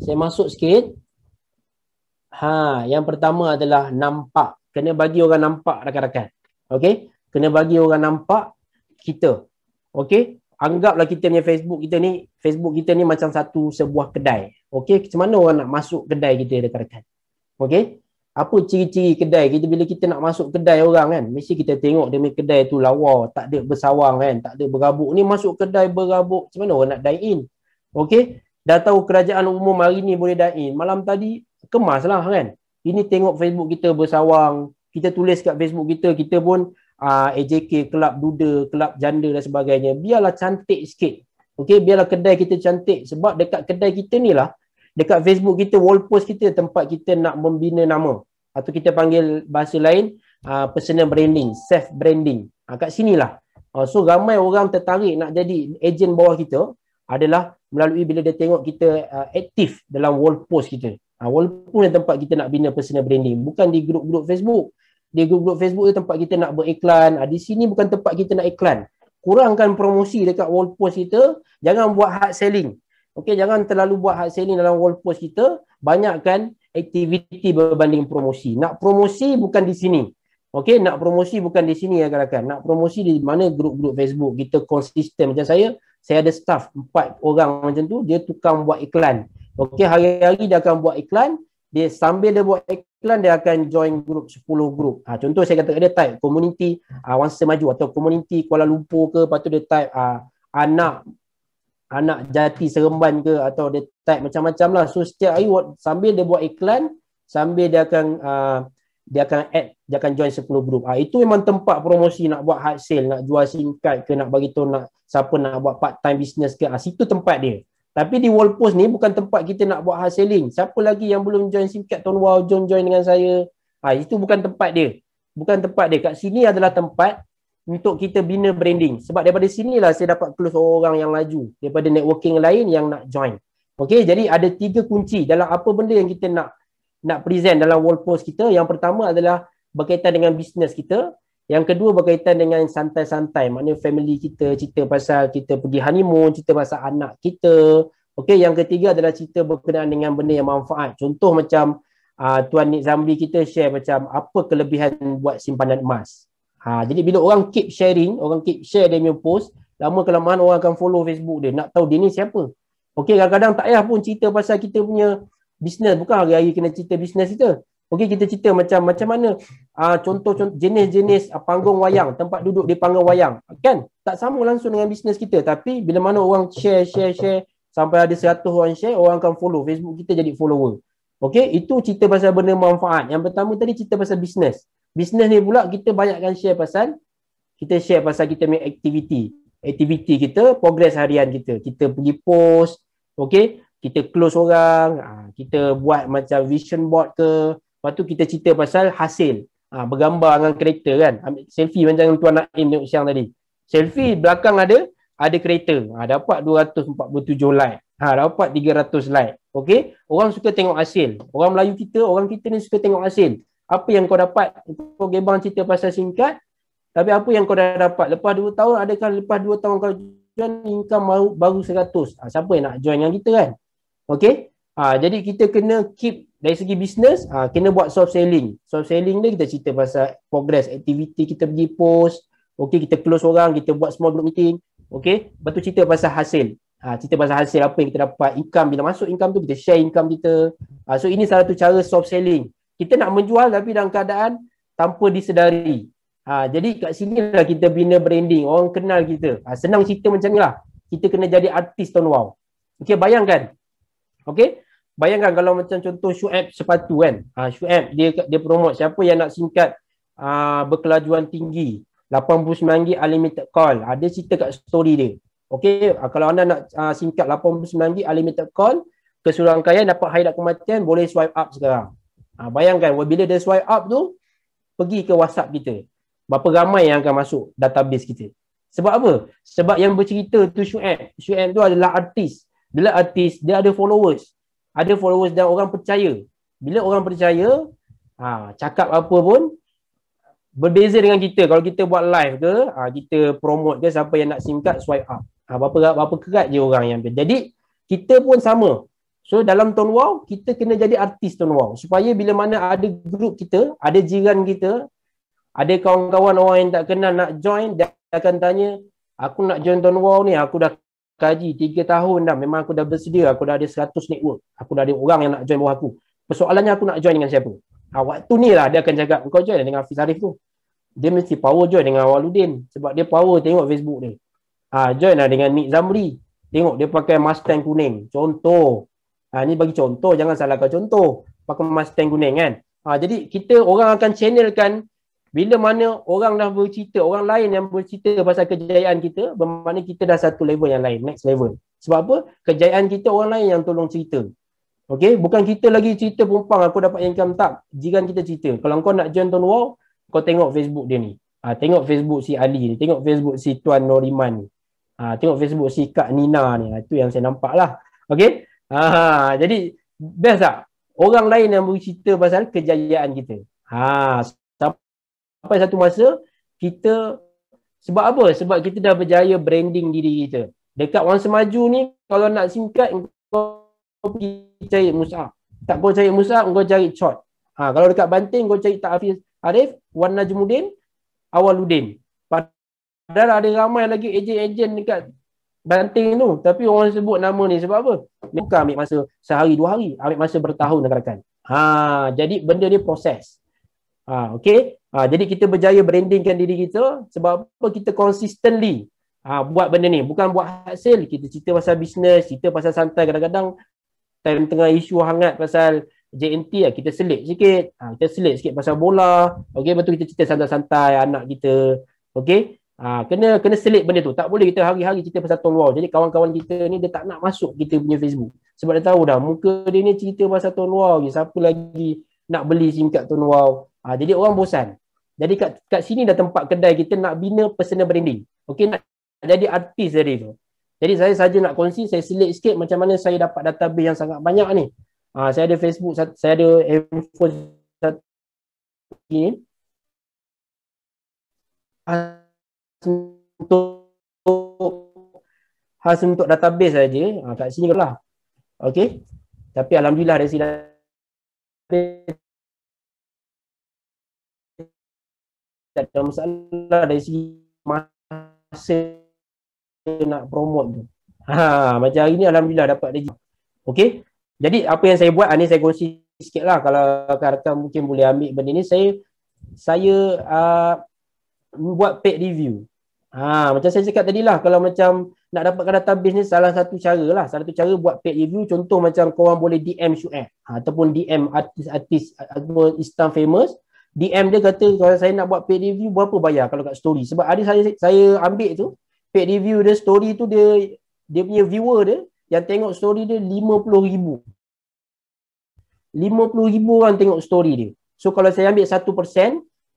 saya masuk sikit. Ha, yang pertama adalah nampak. Kena bagi orang nampak rakan-rakan. Okay? Kena bagi orang nampak kita. Okay? Anggaplah kita punya Facebook kita ni, Facebook kita ni macam satu sebuah kedai. Okey, macam mana orang nak masuk kedai kita rekan-rekan? Okey. Apa ciri-ciri kedai kita bila kita nak masuk kedai orang kan? Mesti kita tengok demi kedai tu lawa, tak ada bersawang kan, tak ada berabuk. Ni masuk kedai berabuk, macam mana orang nak dine in? Okey. Dah tahu kerajaan umum hari ni boleh dine in. Malam tadi kemaslah kan. Ini tengok Facebook kita bersawang. Kita tulis kat Facebook kita, kita pun uh, ah, AJK, Kelab Duda, Kelab Janda dan sebagainya. Biarlah cantik sikit Okey, biarlah kedai kita cantik sebab dekat kedai kita ni lah, dekat Facebook kita, wall post kita tempat kita nak membina nama. Atau kita panggil bahasa lain, uh, personal branding, self branding. Uh, kat sini lah. Uh, so, ramai orang tertarik nak jadi agent bawah kita adalah melalui bila dia tengok kita uh, aktif dalam wall post kita. Uh, wall post ni tempat kita nak bina personal branding. Bukan di grup-grup Facebook. Di grup-grup Facebook tu tempat kita nak beriklan. Uh, di sini bukan tempat kita nak iklan kurangkan promosi dekat wall post kita, jangan buat hard selling. okay jangan terlalu buat hard selling dalam wall post kita, banyakkan aktiviti berbanding promosi. Nak promosi bukan di sini. okay nak promosi bukan di sini ya rakan. Nak promosi di mana grup-grup Facebook kita konsisten macam saya, saya ada staff empat orang macam tu, dia tukang buat iklan. Okey, hari-hari dia akan buat iklan, dia sambil dia buat iklan, iklan dia akan join grup 10 grup. Ha, ah, contoh saya kata dia type community uh, ah, Wangsa Maju atau community Kuala Lumpur ke lepas tu dia type uh, anak anak jati seremban ke atau dia type macam-macam lah. So setiap hari sambil dia buat iklan sambil dia akan uh, dia akan add dia akan join 10 grup. Ah itu memang tempat promosi nak buat hard sale, nak jual singkat ke nak bagi tahu nak siapa nak buat part time business ke. Ah uh, situ tempat dia. Tapi di wall post ni bukan tempat kita nak buat hustling. Siapa lagi yang belum join Simcat Tone Wow, join join dengan saya. Ha, itu bukan tempat dia. Bukan tempat dia. Kat sini adalah tempat untuk kita bina branding. Sebab daripada sinilah saya dapat close orang yang laju. Daripada networking lain yang nak join. Okey, jadi ada tiga kunci dalam apa benda yang kita nak nak present dalam wall post kita. Yang pertama adalah berkaitan dengan bisnes kita. Yang kedua berkaitan dengan santai-santai, maknanya family kita cerita pasal kita pergi honeymoon, cerita pasal anak kita. Okey, yang ketiga adalah cerita berkenaan dengan benda yang manfaat. Contoh macam uh, Tuan Nik Zambi kita share macam apa kelebihan buat simpanan emas. Ha, jadi bila orang keep sharing, orang keep share dia punya post, lama kelamaan orang akan follow Facebook dia, nak tahu dia ni siapa. Okey, kadang-kadang tak payah pun cerita pasal kita punya bisnes. Bukan hari-hari kena cerita bisnes kita. Okey kita cerita macam macam mana uh, ah, contoh-contoh jenis-jenis uh, panggung wayang, tempat duduk di panggung wayang. Kan? Tak sama langsung dengan bisnes kita tapi bila mana orang share share share sampai ada 100 orang share, orang akan follow Facebook kita jadi follower. Okey, itu cerita pasal benda manfaat. Yang pertama tadi cerita pasal bisnes. Bisnes ni pula kita banyakkan share pasal kita share pasal kita punya aktiviti. Aktiviti kita, progress harian kita. Kita pergi post, okey, kita close orang, ah, kita buat macam vision board ke, Lepas tu kita cerita pasal hasil. Ha, bergambar dengan kereta kan. Ambil selfie macam Tuan Naim tengok siang tadi. Selfie belakang ada ada kereta. Ha, dapat 247 like. Ha, dapat 300 like. Okey, orang suka tengok hasil. Orang Melayu kita, orang kita ni suka tengok hasil. Apa yang kau dapat? Kau gebang cerita pasal singkat. Tapi apa yang kau dah dapat? Lepas 2 tahun, adakah lepas 2 tahun kau join income baru, baru 100? Ha, siapa yang nak join dengan kita kan? Okey? Ha, jadi kita kena keep dari segi bisnes ha, ah, kena buat soft selling soft selling ni kita cerita pasal progress aktiviti kita pergi post okey kita close orang kita buat small group meeting okey lepas tu cerita pasal hasil ha, cerita pasal hasil apa yang kita dapat income bila masuk income tu kita share income kita ha, so ini salah satu cara soft selling kita nak menjual tapi dalam keadaan tanpa disedari ha, jadi kat sini lah kita bina branding orang kenal kita ha, senang cerita macam ni lah kita kena jadi artis tone wow okey bayangkan okey bayangkan kalau macam contoh Shoeb sepatu kan. Ah uh, Shoeb dia dia promote siapa yang nak singkat ah uh, berkelajuan tinggi. RM89 unlimited call. Ada ah, uh, cerita kat story dia. Okey, uh, kalau anda nak uh, singkat RM89 unlimited call, kesurangan kaya dapat haidat kematian boleh swipe up sekarang. Uh, bayangkan bila dia swipe up tu pergi ke WhatsApp kita. Berapa ramai yang akan masuk database kita. Sebab apa? Sebab yang bercerita tu Shoeb. Shoeb tu adalah artis. Bila artis, dia ada followers ada followers dan orang percaya. Bila orang percaya, ha, cakap apa pun berbeza dengan kita. Kalau kita buat live ke, ha, kita promote ke siapa yang nak SIM card swipe up. Ha, berapa berapa kerat je orang yang. Jadi kita pun sama. So dalam Tone Wow, kita kena jadi artis Tone Wow. Supaya bila mana ada grup kita, ada jiran kita, ada kawan-kawan orang yang tak kenal nak join, dia akan tanya, aku nak join Tone Wow ni, aku dah kaji 3 tahun dah memang aku dah bersedia aku dah ada 100 network aku dah ada orang yang nak join bawah aku persoalannya aku nak join dengan siapa ha, waktu ni lah dia akan jaga. kau join dengan Hafiz Arif tu dia mesti power join dengan Waludin sebab dia power tengok Facebook dia ha, join lah dengan Nick Zamri tengok dia pakai Mustang kuning contoh ha, ni bagi contoh jangan salahkan contoh pakai Mustang kuning kan ha, jadi kita orang akan channelkan bila mana orang dah bercerita, orang lain yang bercerita pasal kejayaan kita, bermakna kita dah satu level yang lain, next level. Sebab apa? Kejayaan kita orang lain yang tolong cerita. Okay, bukan kita lagi cerita pumpang, aku dapat income tak? Jiran kita cerita. Kalau kau nak join Tuan Wow, kau tengok Facebook dia ni. Ha, tengok Facebook si Ali ni, tengok Facebook si Tuan Noriman ni. Ha, tengok Facebook si Kak Nina ni, ah, itu yang saya nampak lah. Okay, ha, jadi best tak? Orang lain yang bercerita pasal kejayaan kita. Ha, sampai satu masa kita sebab apa? Sebab kita dah berjaya branding diri kita. Dekat Wang Semaju ni kalau nak singkat kau pergi cari Musa. Tak boleh cari Musa, kau cari Chot. Ha, kalau dekat Banting kau cari Tak Hafiz Arif, Wan Najmudin, Awaludin. Padahal ada ramai lagi ejen-ejen dekat Banting tu. Tapi orang sebut nama ni sebab apa? Dia bukan ambil masa sehari dua hari. Ambil masa bertahun nak rakan. Ha, jadi benda dia proses. Ha, okay. Ha, jadi kita berjaya brandingkan diri kita sebab apa kita consistently ha, buat benda ni. Bukan buat hasil, kita cerita pasal bisnes, cerita pasal santai kadang-kadang time tengah isu hangat pasal JNT lah, kita selit sikit. Ha, kita selit sikit pasal bola. Okay, lepas tu kita cerita santai-santai anak kita. Okay, ha, kena kena selit benda tu. Tak boleh kita hari-hari cerita pasal Tuan Wow. Jadi kawan-kawan kita ni dia tak nak masuk kita punya Facebook. Sebab dia tahu dah muka dia ni cerita pasal Tuan Wow je. Siapa lagi nak beli SIM card Tuan Ha, jadi orang bosan. Jadi kat, kat sini dah tempat kedai kita nak bina personal branding. Okay, nak jadi artis dari tu. Jadi saya saja nak kongsi, saya selit sikit macam mana saya dapat database yang sangat banyak ni. Ha, saya ada Facebook, saya ada info satu ni. Untuk khas untuk database saja. Ha, kat sini lah. Okay. Tapi alhamdulillah dari sini tak ada masalah dari segi masa nak promote tu. Ha, macam hari ni Alhamdulillah dapat lagi. Okay. Jadi apa yang saya buat, ah, ni saya kongsi sikit lah kalau rakan-rakan mungkin boleh ambil benda ni. Saya saya uh, buat paid review. Ha, macam saya cakap tadi lah kalau macam nak dapatkan database ni salah satu cara lah. Salah satu cara buat paid review contoh macam korang boleh DM Syuk ha, ataupun DM artis-artis atau Islam famous DM dia kata kalau saya nak buat paid review berapa bayar kalau kat story sebab ada saya saya ambil tu paid review dia story tu dia dia punya viewer dia yang tengok story dia 50,000 ribu. 50,000 ribu orang tengok story dia so kalau saya ambil 1%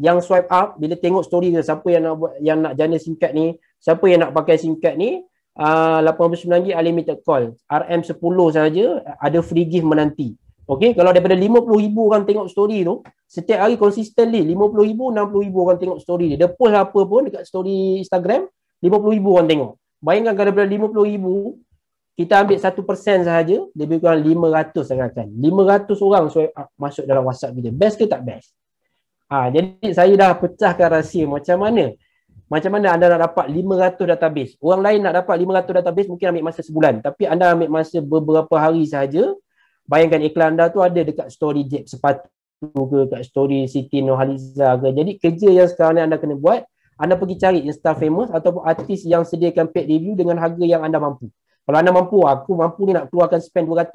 yang swipe up bila tengok story dia siapa yang nak buat yang nak jana SIM ni siapa yang nak pakai SIM ni uh, 89 GB unlimited call RM10 saja ada free gift menanti Okay, kalau daripada 50,000 orang tengok story tu, setiap hari consistently 50,000, 60,000 orang tengok story dia. Dia post apa pun dekat story Instagram, 50,000 orang tengok. Bayangkan kalau daripada 50,000, kita ambil 1% sahaja, lebih kurang 500 sangatkan. 500 orang masuk dalam WhatsApp kita. Best ke tak best? Ha, jadi saya dah pecahkan rahsia macam mana macam mana anda nak dapat 500 database? Orang lain nak dapat 500 database mungkin ambil masa sebulan. Tapi anda ambil masa beberapa hari sahaja, bayangkan iklan anda tu ada dekat story Jack Sepatu ke, dekat story Siti Nohaliza ke. Jadi kerja yang sekarang ni anda kena buat, anda pergi cari Insta famous ataupun artis yang sediakan paid review dengan harga yang anda mampu. Kalau anda mampu, aku mampu ni nak keluarkan spend 200.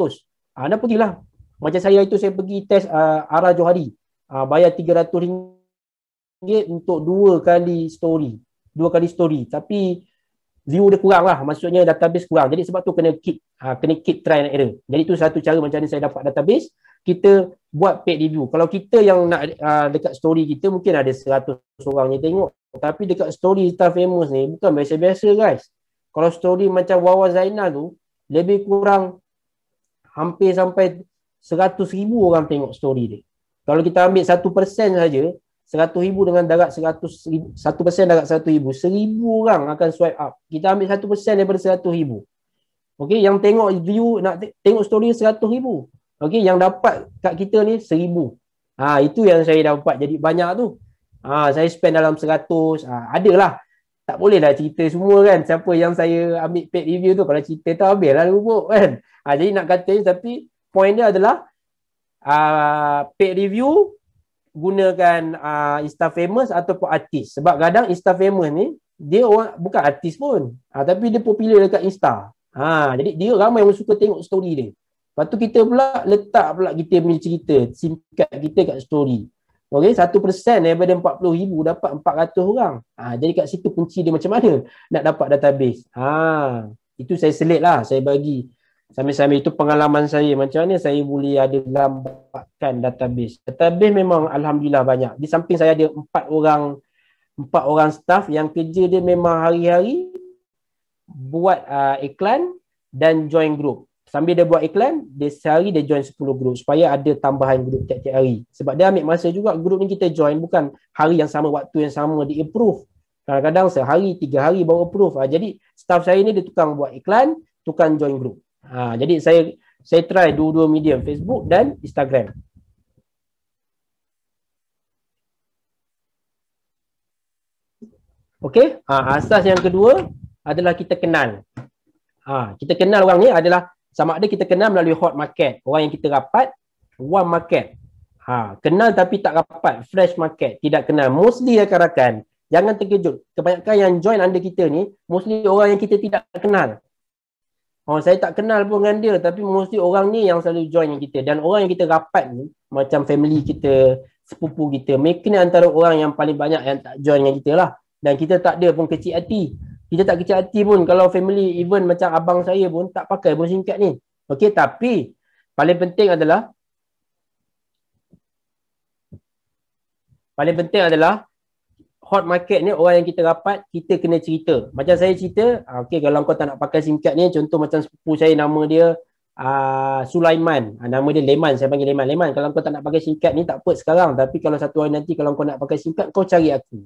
Ah, anda pergilah. Macam saya itu saya pergi test uh, Ara Johari. Uh, bayar RM300 untuk dua kali story. Dua kali story. Tapi view dia kurang lah maksudnya database kurang jadi sebab tu kena keep uh, kena keep try and error jadi tu satu cara macam mana saya dapat database kita buat paid review kalau kita yang nak uh, dekat story kita mungkin ada 100 orang yang tengok tapi dekat story star famous ni bukan biasa-biasa guys kalau story macam Wawa Zainal tu lebih kurang hampir sampai 100 ribu orang tengok story dia kalau kita ambil 1% saja 100 ribu dengan darat 100 ribu, 1% darat 100 ribu, seribu orang akan swipe up. Kita ambil 1% daripada 100 ribu. okay yang tengok view nak te- tengok story 100 ribu. okay yang dapat kat kita ni seribu, Ha, itu yang saya dapat jadi banyak tu. Ha, saya spend dalam 100, ha, lah Tak boleh lah cerita semua kan siapa yang saya ambil paid review tu kalau cerita tu habis lah rumuk kan. Ha, jadi nak kata tapi point dia adalah uh, paid review gunakan uh, Insta famous ataupun artis sebab kadang Insta famous ni dia orang bukan artis pun ha, tapi dia popular dekat Insta ha, jadi dia ramai yang suka tengok story dia lepas tu kita pula letak pula kita punya cerita singkat kita kat story Okey, 1% daripada ribu dapat 400 orang. Ha, jadi kat situ kunci dia macam mana nak dapat database. Ha, itu saya selit lah, saya bagi. Sambil-sambil itu pengalaman saya macam mana saya boleh ada lambatkan database. Database memang alhamdulillah banyak. Di samping saya ada empat orang empat orang staff yang kerja dia memang hari-hari buat uh, iklan dan join group. Sambil dia buat iklan, dia sehari dia join 10 group supaya ada tambahan group tiap-tiap hari. Sebab dia ambil masa juga group ni kita join bukan hari yang sama, waktu yang sama dia approve. Kadang-kadang sehari, tiga hari baru approve. Ah, jadi staff saya ni dia tukang buat iklan, tukang join group. Ha, jadi saya saya try dua-dua medium Facebook dan Instagram. Okey, ha, asas yang kedua adalah kita kenal. Ha, kita kenal orang ni adalah sama ada kita kenal melalui hot market, orang yang kita rapat, warm market. Ha, kenal tapi tak rapat, fresh market, tidak kenal. Mostly rakan-rakan, jangan terkejut. Kebanyakan yang join anda kita ni, mostly orang yang kita tidak kenal. Oh, saya tak kenal pun dengan dia tapi mesti orang ni yang selalu join kita dan orang yang kita rapat ni macam family kita, sepupu kita, mungkin antara orang yang paling banyak yang tak join dengan kita lah dan kita tak ada pun kecil hati. Kita tak kecil hati pun kalau family even macam abang saya pun tak pakai pun singkat ni. Okey, tapi paling penting adalah paling penting adalah hot market ni orang yang kita rapat kita kena cerita macam saya cerita uh, kalau kau tak nak pakai SIM card ni contoh macam sepupu saya nama dia Uh, Sulaiman, uh, nama dia Leman, saya panggil Leman Leman, kalau kau tak nak pakai SIM card ni tak apa sekarang Tapi kalau satu hari nanti kalau kau nak pakai SIM card kau cari aku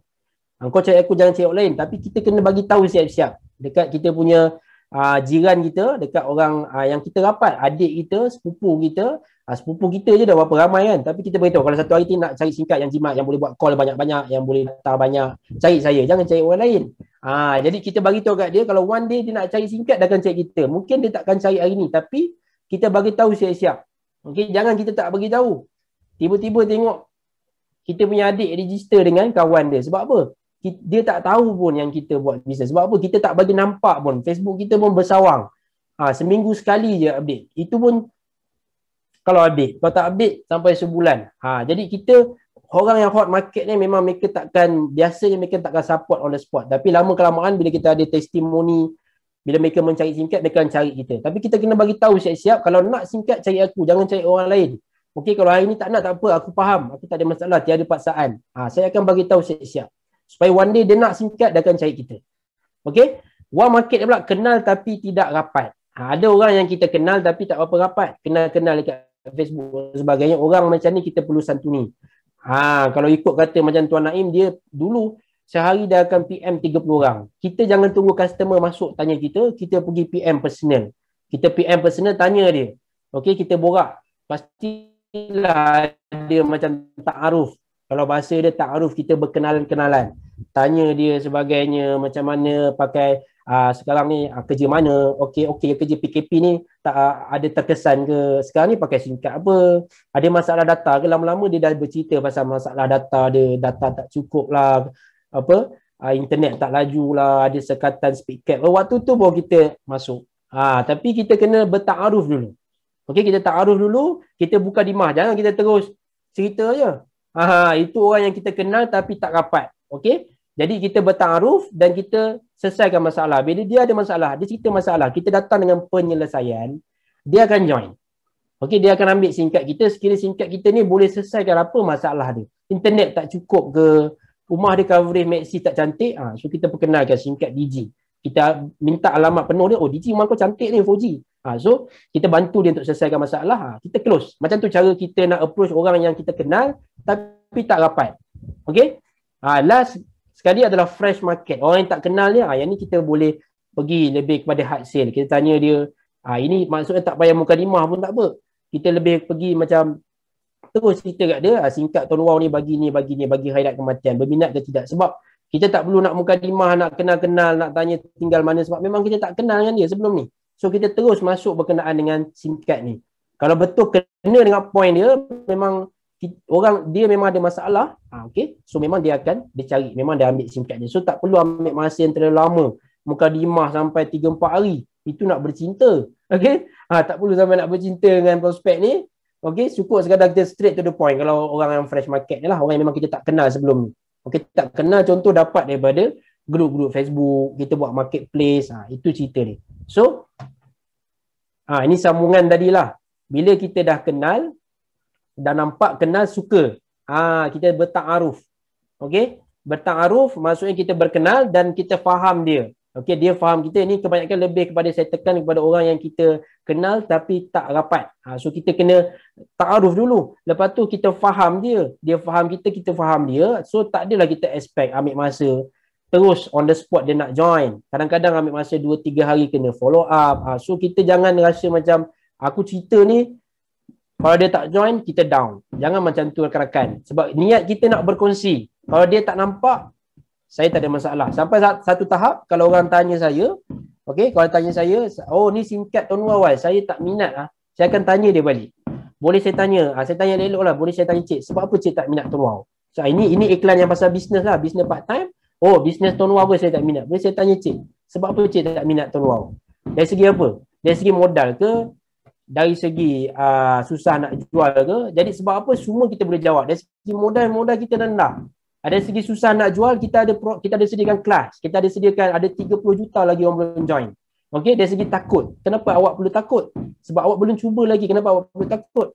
uh, Kau cari aku jangan cari orang lain Tapi kita kena bagi tahu siap-siap Dekat kita punya uh, jiran kita, dekat orang uh, yang kita rapat, adik kita, sepupu kita, uh, sepupu kita je dah berapa ramai kan. Tapi kita beritahu kalau satu hari kita nak cari singkat yang jimat, yang boleh buat call banyak-banyak, yang boleh datang banyak, cari saya. Jangan cari orang lain. Uh, jadi kita bagi tahu kat dia kalau one day dia nak cari singkat, dia akan cari kita. Mungkin dia takkan cari hari ni tapi kita bagi tahu siap-siap. Okay, jangan kita tak bagi tahu. Tiba-tiba tengok kita punya adik register dengan kawan dia. Sebab apa? dia tak tahu pun yang kita buat bisnes. Sebab apa? Kita tak bagi nampak pun. Facebook kita pun bersawang. Ha, seminggu sekali je update. Itu pun kalau update. Kalau tak update sampai sebulan. Ha, jadi kita orang yang hot market ni memang mereka takkan biasanya mereka takkan support on the spot. Tapi lama kelamaan bila kita ada testimoni bila mereka mencari SIM mereka akan cari kita. Tapi kita kena bagi tahu siap-siap kalau nak SIM cari aku, jangan cari orang lain. Okey kalau hari ni tak nak tak apa, aku faham. Aku tak ada masalah, tiada paksaan. Ha, saya akan bagi tahu siap-siap supaya one day dia nak singkat dia akan cari kita okay? one market dia pula kenal tapi tidak rapat ha, ada orang yang kita kenal tapi tak apa rapat kenal-kenal dekat Facebook dan sebagainya orang macam ni kita perlu santuni ha kalau ikut kata macam tuan Naim dia dulu sehari dia akan PM 30 orang kita jangan tunggu customer masuk tanya kita kita pergi PM personal kita PM personal tanya dia okay kita borak pastilah dia macam tak aruf kalau bahasa dia tak takaruf kita berkenalan-kenalan tanya dia sebagainya macam mana pakai uh, sekarang ni uh, kerja mana okey okey kerja PKP ni tak uh, ada terkesan ke sekarang ni pakai SIM card apa ada masalah data ke lama-lama dia dah bercerita pasal masalah data dia data tak cukup lah apa uh, internet tak laju lah ada sekatan speed cap oh, waktu tu baru kita masuk uh, tapi kita kena bertakaruf dulu Okey kita takaruf dulu kita buka dimah jangan kita terus cerita je Aha, itu orang yang kita kenal tapi tak rapat. Okey? Jadi kita bertaruf dan kita selesaikan masalah. Bila dia ada masalah, dia cerita masalah. Kita datang dengan penyelesaian, dia akan join. Okey, dia akan ambil singkat kita. Sekiranya singkat kita ni boleh selesaikan apa masalah dia. Internet tak cukup ke? Rumah dia coverage maxi tak cantik? Ha, so kita perkenalkan singkat DJ. Kita minta alamat penuh dia. Oh, DJ rumah kau cantik ni 4G. Ha, so kita bantu dia untuk selesaikan masalah. Ha, kita close. Macam tu cara kita nak approach orang yang kita kenal tapi tak rapat. Okay? Ha, last sekali adalah fresh market. Orang yang tak kenal ni, ha, yang ni kita boleh pergi lebih kepada hard sale. Kita tanya dia, ha, ini maksudnya tak payah muka mukadimah pun tak apa. Kita lebih pergi macam terus cerita kat dia, ha, singkat tu wow ni bagi ni, bagi ni, bagi hairat kematian. Berminat ke tidak? Sebab kita tak perlu nak muka mukadimah, nak kenal-kenal, nak tanya tinggal mana sebab memang kita tak kenal dengan dia sebelum ni. So kita terus masuk berkenaan dengan SIM card ni. Kalau betul kena dengan point dia, memang orang dia memang ada masalah, ha, okay. so memang dia akan dia cari, memang dia ambil SIM card dia. So tak perlu ambil masa yang terlalu lama. Muka dimah sampai 3-4 hari. Itu nak bercinta. Okay? Ha, tak perlu sampai nak bercinta dengan prospek ni. Okay, cukup sekadar kita straight to the point kalau orang yang fresh market ni lah, orang yang memang kita tak kenal sebelum ni. Okay, tak kenal contoh dapat daripada grup-grup Facebook, kita buat marketplace, ha, itu cerita ni. So, ha, ini sambungan tadilah. Bila kita dah kenal, dah nampak kenal, suka. Ha, kita bertakaruf. Okay? Bertakaruf maksudnya kita berkenal dan kita faham dia. Okay, dia faham kita. Ini kebanyakan lebih kepada saya tekan kepada orang yang kita kenal tapi tak rapat. Ha, so, kita kena takaruf dulu. Lepas tu kita faham dia. Dia faham kita, kita faham dia. So, tak adalah kita expect ambil masa terus on the spot dia nak join. Kadang-kadang ambil masa 2 3 hari kena follow up. Uh, so kita jangan rasa macam aku cerita ni kalau dia tak join kita down. Jangan macam tu rakan-rakan. Sebab niat kita nak berkongsi. Kalau dia tak nampak saya tak ada masalah. Sampai satu tahap kalau orang tanya saya, okay kalau tanya saya, oh ni singkat Tuan Wawai, saya tak minat ah. Saya akan tanya dia balik. Boleh saya tanya? Ah, saya tanya dia lah. Boleh saya tanya cik, sebab apa cik tak minat Tuan Wawai? So ah, ini ini iklan yang pasal bisnes lah, bisnes part time. Oh, bisnes Tuan Wow saya tak minat? Boleh saya tanya cik, sebab apa cik tak minat Tuan Wow? Dari segi apa? Dari segi modal ke? Dari segi uh, susah nak jual ke? Jadi sebab apa semua kita boleh jawab. Dari segi modal-modal kita rendah. Ada ah, segi susah nak jual, kita ada pro, kita ada sediakan kelas. Kita ada sediakan ada 30 juta lagi orang belum join. Okey, dari segi takut. Kenapa awak perlu takut? Sebab awak belum cuba lagi. Kenapa awak perlu takut?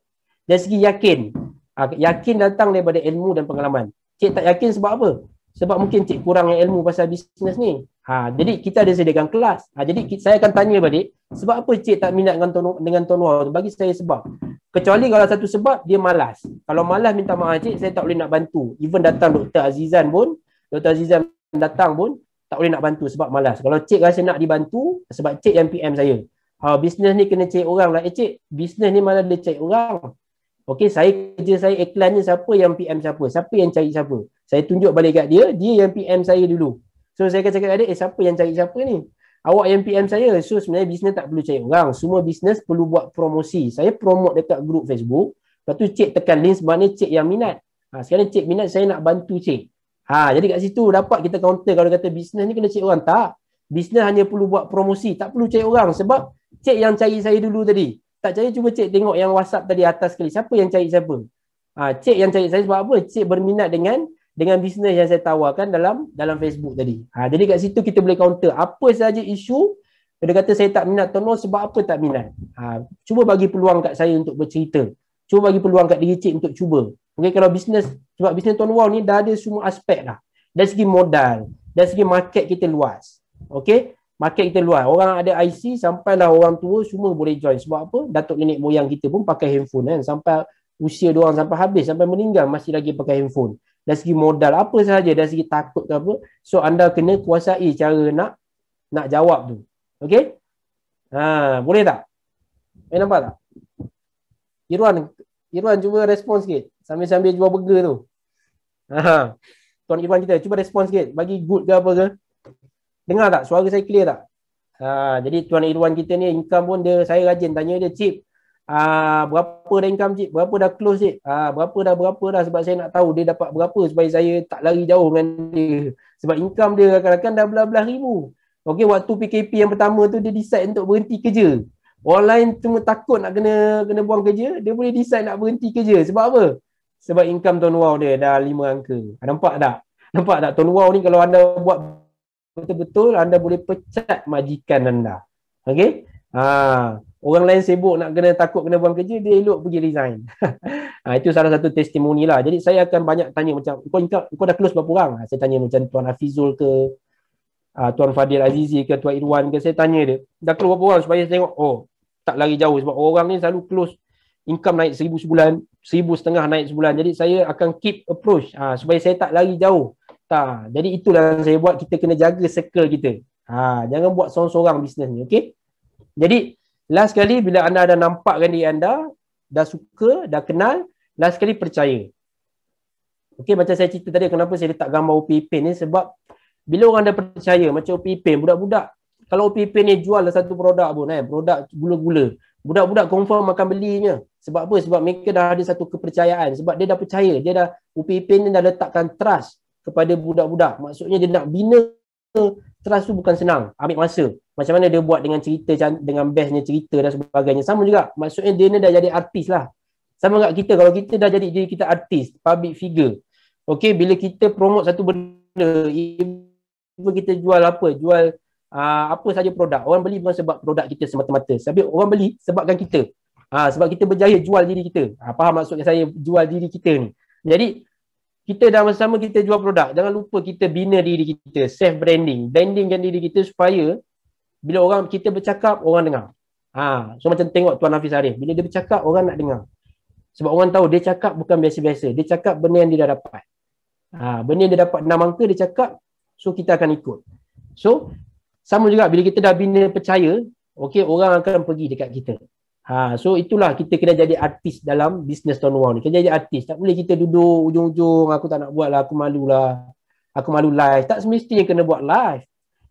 Dari segi yakin. Uh, yakin datang daripada ilmu dan pengalaman. Cik tak yakin sebab apa? sebab mungkin cik kurang ilmu pasal bisnes ni. Ha, jadi kita ada sediakan kelas. Ha, jadi saya akan tanya balik, sebab apa cik tak minat dengan tono dengan tuan tu? Bagi saya sebab. Kecuali kalau satu sebab, dia malas. Kalau malas minta maaf cik, saya tak boleh nak bantu. Even datang Dr. Azizan pun, Dr. Azizan datang pun, tak boleh nak bantu sebab malas. Kalau cik rasa nak dibantu, sebab cik yang PM saya. Ha, bisnes ni kena cik orang lah. Eh cik, bisnes ni malah boleh cik orang. Okey, saya kerja saya iklan ni siapa yang PM siapa? Siapa yang cari siapa? Saya tunjuk balik kat dia, dia yang PM saya dulu. So saya akan cakap kat dia, eh siapa yang cari siapa ni? Awak yang PM saya. So sebenarnya bisnes tak perlu cari orang. Semua bisnes perlu buat promosi. Saya promote dekat grup Facebook. Lepas tu cik tekan link sebenarnya cik yang minat. Ha, sekarang cik minat saya nak bantu cik. Ha, jadi kat situ dapat kita counter kalau kata bisnes ni kena cik orang. Tak. Bisnes hanya perlu buat promosi. Tak perlu cari orang sebab cik yang cari saya dulu tadi. Tak cari cuba cik tengok yang WhatsApp tadi atas sekali. Siapa yang cari siapa? Ha, cik yang cari saya sebab apa? Cik berminat dengan dengan bisnes yang saya tawarkan dalam dalam Facebook tadi. Ha, jadi kat situ kita boleh counter apa sahaja isu dia kata saya tak minat tolong sebab apa tak minat. Ha, cuba bagi peluang kat saya untuk bercerita. Cuba bagi peluang kat diri cik untuk cuba. Okay, kalau bisnes, sebab bisnes Tuan Wow ni dah ada semua aspek lah. Dari segi modal, dari segi market kita luas. Okay, market kita luas. Orang ada IC, sampai lah orang tua semua boleh join. Sebab apa? Datuk nenek moyang kita pun pakai handphone kan. Sampai usia dia orang sampai habis, sampai meninggal masih lagi pakai handphone dari segi modal apa sahaja dari segi takut ke apa so anda kena kuasai cara nak nak jawab tu okey ha boleh tak eh nampak tak Irwan Irwan cuba respon sikit sambil-sambil jual burger tu ha, ha. tuan Irwan kita cuba respon sikit bagi good ke apa ke dengar tak suara saya clear tak ha jadi tuan Irwan kita ni income pun dia saya rajin tanya dia chip Ah, berapa dah income cik? Berapa dah close cik? Uh, berapa dah berapa dah sebab saya nak tahu dia dapat berapa supaya saya tak lari jauh dengan dia. Sebab income dia akan-akan dah belah-belah ribu. Okey waktu PKP yang pertama tu dia decide untuk berhenti kerja. Online cuma takut nak kena kena buang kerja, dia boleh decide nak berhenti kerja. Sebab apa? Sebab income tahun wow dia dah lima angka. Ah, nampak tak? Nampak tak Tahun wow ni kalau anda buat betul-betul anda boleh pecat majikan anda. Okey? Ah, ha. Orang lain sibuk nak kena takut kena buang kerja, dia elok pergi resign. <laughs> ha, itu salah satu testimoni lah. Jadi saya akan banyak tanya macam, kau, kau, kau dah close berapa orang? Ha, saya tanya macam Tuan Hafizul ke, uh, Tuan Fadil Azizi ke, Tuan Irwan ke, saya tanya dia. Dah close berapa orang supaya saya tengok, oh tak lari jauh. Sebab orang ni selalu close, income naik seribu sebulan, seribu setengah naik sebulan. Jadi saya akan keep approach uh, supaya saya tak lari jauh. Ta. Jadi itulah yang saya buat, kita kena jaga circle kita. Ha, jangan buat seorang-seorang bisnes ni, okay? Jadi, last sekali bila anda dah kan diri anda dah suka dah kenal last sekali percaya Okay, macam saya cerita tadi kenapa saya letak gambar OPP ni sebab bila orang dah percaya macam OPP budak-budak kalau OPP ni jual lah satu produk pun eh produk gula-gula budak-budak confirm akan belinya sebab apa sebab mereka dah ada satu kepercayaan sebab dia dah percaya dia dah OPP ni dah letakkan trust kepada budak-budak maksudnya dia nak bina trust tu bukan senang ambil masa macam mana dia buat dengan cerita dengan bestnya cerita dan sebagainya sama juga maksudnya dia ni dah jadi artis lah sama dengan kita kalau kita dah jadi diri kita artis public figure okey bila kita promote satu benda even kita jual apa jual uh, apa saja produk orang beli bukan sebab produk kita semata-mata tapi orang beli sebabkan kita ha, sebab kita berjaya jual diri kita ha, faham maksudnya saya jual diri kita ni jadi kita dah bersama kita jual produk jangan lupa kita bina diri kita self branding brandingkan diri kita supaya bila orang kita bercakap orang dengar. Ha, so macam tengok Tuan Hafiz Arif, bila dia bercakap orang nak dengar. Sebab orang tahu dia cakap bukan biasa-biasa, dia cakap benda yang dia dah dapat. Ha, benda yang dia dapat enam angka dia cakap, so kita akan ikut. So sama juga bila kita dah bina percaya, okay, orang akan pergi dekat kita. Ha, so itulah kita kena jadi artis dalam bisnes tahun Wong ni. Kena jadi artis. Tak boleh kita duduk ujung-ujung, aku tak nak buat lah, aku malu lah. Aku malu live. Tak semestinya kena buat live.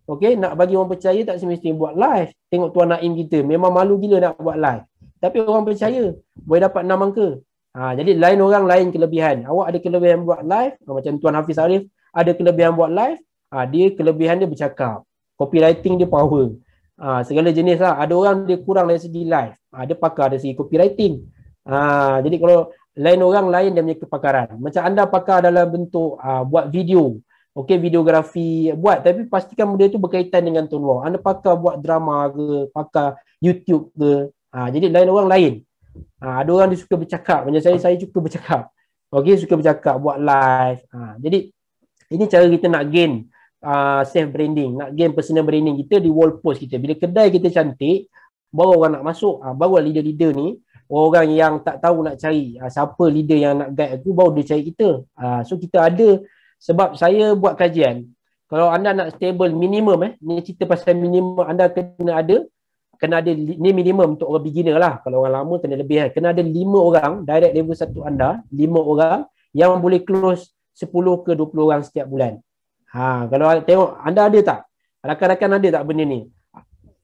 Okay, nak bagi orang percaya tak semestinya buat live. Tengok tuan Naim kita. Memang malu gila nak buat live. Tapi orang percaya boleh dapat 6 angka. Ha, jadi lain orang lain kelebihan. Awak ada kelebihan buat live. Ha, macam tuan Hafiz Arif ada kelebihan buat live. Ha, dia kelebihan dia bercakap. Copywriting dia power. Ha, segala jenis lah. Ada orang dia kurang dari segi live. Ha, dia pakar dari segi copywriting. Ha, jadi kalau lain orang lain dia punya kepakaran. Macam anda pakar dalam bentuk ha, Buat video okay, videografi buat tapi pastikan benda tu berkaitan dengan Tuan Wah. Anda pakar buat drama ke, pakar YouTube ke. Ha, jadi lain orang lain. Ha, ada orang dia suka bercakap. Macam saya, saya suka bercakap. Okay, suka bercakap, buat live. Ha, jadi ini cara kita nak gain uh, safe branding, nak gain personal branding kita di wall post kita. Bila kedai kita cantik, baru orang nak masuk, uh, baru leader-leader ni, orang yang tak tahu nak cari uh, siapa leader yang nak guide aku, baru dia cari kita. Uh, so kita ada sebab saya buat kajian, kalau anda nak stable minimum eh, ni cerita pasal minimum anda kena ada, kena ada ni minimum untuk orang beginner lah. Kalau orang lama kena lebih eh. Kena ada lima orang direct level satu anda, lima orang yang boleh close sepuluh ke dua puluh orang setiap bulan. Ha, kalau tengok anda ada tak? Rakan-rakan ada tak benda ni?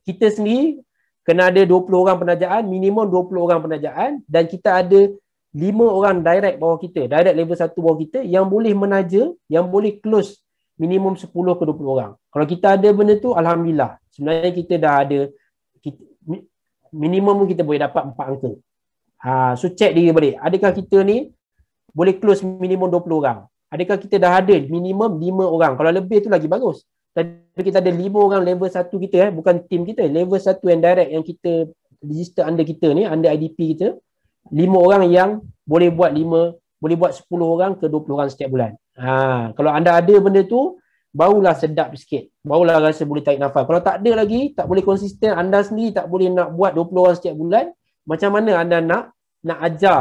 Kita sendiri kena ada 20 orang penajaan, minimum 20 orang penajaan dan kita ada lima orang direct bawah kita, direct level satu bawah kita yang boleh menaja, yang boleh close minimum 10 ke 20 orang. Kalau kita ada benda tu, Alhamdulillah. Sebenarnya kita dah ada kita, minimum kita boleh dapat empat angka. Ha, so check diri balik. Adakah kita ni boleh close minimum 20 orang? Adakah kita dah ada minimum lima orang? Kalau lebih tu lagi bagus. Tapi kita ada lima orang level satu kita eh, bukan team kita. Level satu yang direct yang kita register under kita ni, under IDP kita lima orang yang boleh buat lima, boleh buat sepuluh orang ke dua puluh orang setiap bulan. Ha, kalau anda ada benda tu, barulah sedap sikit. Barulah rasa boleh tarik nafas. Kalau tak ada lagi, tak boleh konsisten, anda sendiri tak boleh nak buat dua puluh orang setiap bulan, macam mana anda nak nak ajar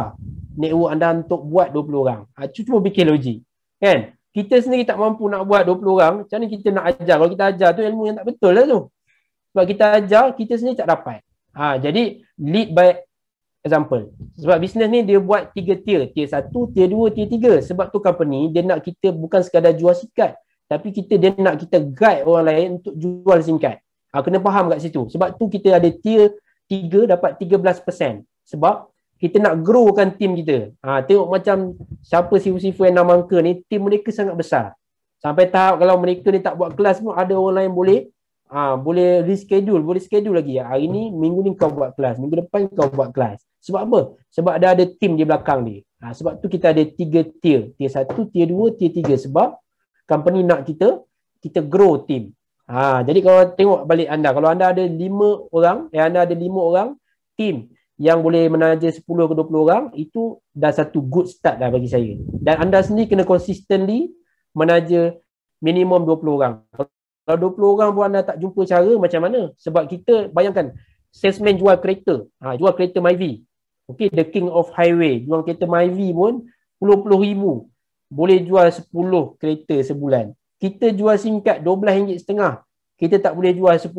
network anda untuk buat dua puluh orang? Ha, cuma fikir logik. Kan? Kita sendiri tak mampu nak buat dua puluh orang, macam mana kita nak ajar? Kalau kita ajar tu ilmu yang tak betul lah tu. Sebab kita ajar, kita sendiri tak dapat. Ha, jadi, lead by example sebab bisnes ni dia buat tiga tier tier satu tier dua tier tiga sebab tu company dia nak kita bukan sekadar jual sikat tapi kita dia nak kita guide orang lain untuk jual singkat ha, ah, kena faham kat situ sebab tu kita ada tier tiga dapat tiga belas 13% sebab kita nak growkan team kita ha, tengok macam siapa si sifu yang nama ni team mereka sangat besar sampai tahap kalau mereka ni tak buat kelas pun ada orang lain boleh ha, boleh reschedule, boleh schedule lagi. Hari ni, minggu ni kau buat kelas. Minggu depan kau buat kelas. Sebab apa? Sebab ada ada team di belakang ni. Ha, sebab tu kita ada tiga tier. Tier satu, tier dua, tier tiga. Sebab company nak kita, kita grow team. Ha, jadi kalau tengok balik anda, kalau anda ada lima orang, eh, anda ada lima orang, team yang boleh menaja 10 ke 20 orang, itu dah satu good start dah bagi saya. Dan anda sendiri kena consistently menaja minimum 20 orang. Kalau kalau 20 orang pun anda tak jumpa cara macam mana? Sebab kita bayangkan salesman jual kereta, ha, jual kereta Myvi. Okay, the king of highway. Jual kereta Myvi pun puluh-puluh ribu. Boleh jual 10 kereta sebulan. Kita jual singkat RM12.5. Kita tak boleh jual 10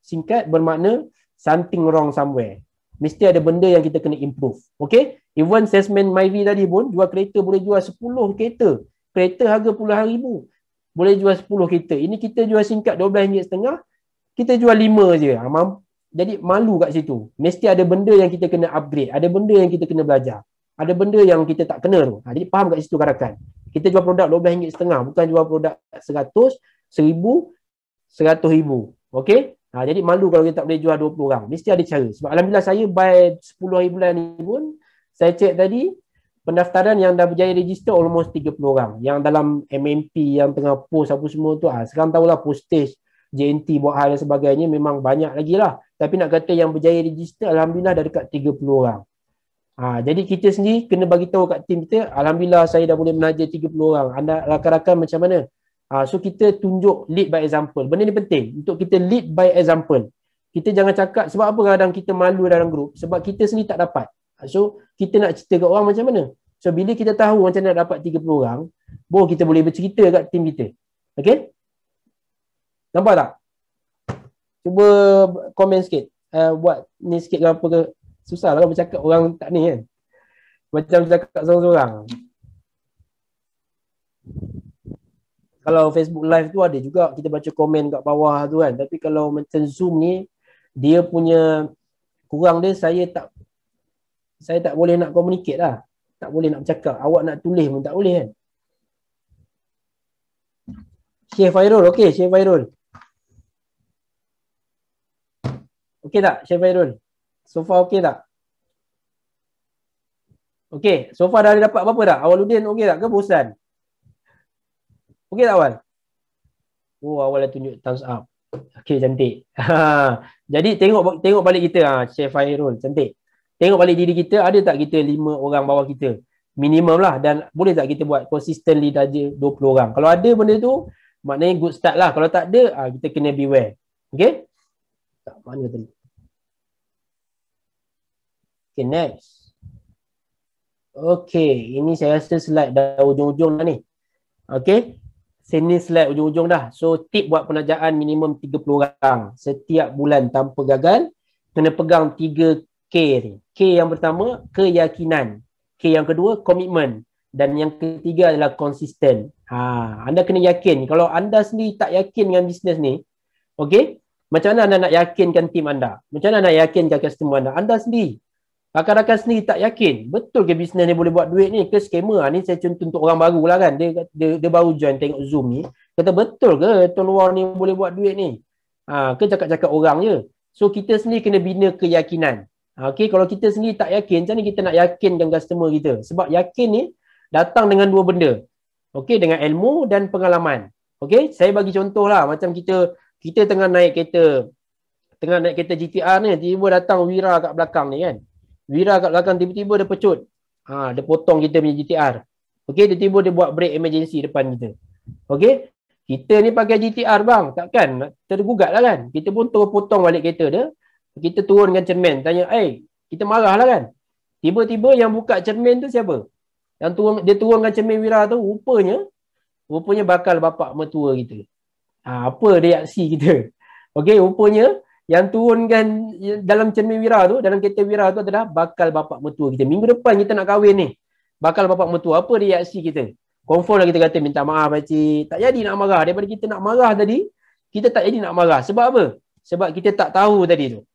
singkat bermakna something wrong somewhere. Mesti ada benda yang kita kena improve. Okay? Even salesman Myvi tadi pun jual kereta boleh jual 10 kereta. Kereta harga puluhan ribu boleh jual 10 kereta. Ini kita jual singkat rm setengah kita jual 5 je. Ha, jadi malu kat situ. Mesti ada benda yang kita kena upgrade. Ada benda yang kita kena belajar. Ada benda yang kita tak kena tu. Ha, jadi faham kat situ karakan. Kita jual produk rm setengah, bukan jual produk RM100, RM1,000, RM100,000. Okay? Ha, jadi malu kalau kita tak boleh jual 20 orang. Mesti ada cara. Sebab Alhamdulillah saya buy 10 hari bulan ni pun saya cek tadi pendaftaran yang dah berjaya register almost 30 orang yang dalam MMP yang tengah post apa semua tu ah sekarang tahulah postage JNT buat hal dan sebagainya memang banyak lagi lah tapi nak kata yang berjaya register alhamdulillah dah dekat 30 orang ha, jadi kita sendiri kena bagi tahu kat tim kita alhamdulillah saya dah boleh menaja 30 orang anda rakan-rakan macam mana ha, so kita tunjuk lead by example benda ni penting untuk kita lead by example kita jangan cakap sebab apa kadang kita malu dalam grup sebab kita sendiri tak dapat Ah, so kita nak cerita kat orang macam mana? So bila kita tahu macam nak dapat 30 orang, boleh kita boleh bercerita kat tim kita. Okay? Nampak tak? Cuba komen sikit. Uh, buat ni sikit ke apa ke. Susah lah bercakap orang tak ni kan. Macam cakap seorang-seorang. Kalau Facebook live tu ada juga kita baca komen kat bawah tu kan. Tapi kalau macam Zoom ni, dia punya kurang dia saya tak saya tak boleh nak communicate lah. Tak boleh nak bercakap. Awak nak tulis pun tak boleh kan. Syekh Fairul, okey Syekh Fairul. Okey tak Syekh Fairul? So far okey tak? Okey, so far dah dapat apa-apa tak? udin, okey tak ke bosan? Okey tak awal? Oh, awal dah tunjuk thumbs up. Okey, cantik. <laughs> Jadi tengok tengok balik kita ah Syekh Fairul, cantik. Tengok balik diri kita, ada tak kita lima orang bawah kita? Minimum lah dan boleh tak kita buat consistently saja 20 orang? Kalau ada benda tu, maknanya good start lah. Kalau tak ada, ha, kita kena beware. Okay? Tak, mana tadi? Okay, next. Okay, ini saya rasa slide dah ujung-ujung lah ni. Okay? Sini slide ujung-ujung dah. So, tip buat penajaan minimum 30 orang setiap bulan tanpa gagal. Kena pegang 3K ni yang pertama keyakinan, K yang kedua komitmen dan yang ketiga adalah konsisten. Ha, anda kena yakin. Kalau anda sendiri tak yakin dengan bisnes ni, okey? Macam mana anda nak yakinkan tim anda? Macam mana nak yakinkan customer anda? Anda sendiri Rakan-rakan sendiri tak yakin betul ke bisnes ni boleh buat duit ni ke skamer ha, ni saya contoh untuk orang baru lah kan dia, dia, dia baru join tengok Zoom ni kata betul ke Tuan Luar ni boleh buat duit ni ha, ke cakap-cakap orang je so kita sendiri kena bina keyakinan Ha, okay, kalau kita sendiri tak yakin, macam mana kita nak yakin dengan customer kita? Sebab yakin ni datang dengan dua benda. okay, dengan ilmu dan pengalaman. Okay, saya bagi contoh lah. Macam kita kita tengah naik kereta, tengah naik kereta GTR ni, tiba-tiba datang Wira kat belakang ni kan. Wira kat belakang tiba-tiba dia pecut. Ha, dia potong kita punya GTR. Okey, tiba-tiba dia buat brake emergency depan kita. Okay, kita ni pakai GTR bang. Takkan tergugat lah kan. Kita pun terus potong balik kereta dia kita turun dengan cermin tanya eh hey, kita lah kan tiba-tiba yang buka cermin tu siapa yang turun dia turunkan cermin wira tu rupanya rupanya bakal bapak mertua kita ha, apa reaksi kita <laughs> Okay, rupanya yang turunkan dalam cermin wira tu dalam kereta wira tu adalah bakal bapak mertua kita minggu depan kita nak kahwin ni bakal bapak mertua apa reaksi kita Confirm lah kita kata minta maaf pakcik. Tak jadi nak marah. Daripada kita nak marah tadi, kita tak jadi nak marah. Sebab apa? Sebab kita tak tahu tadi tu.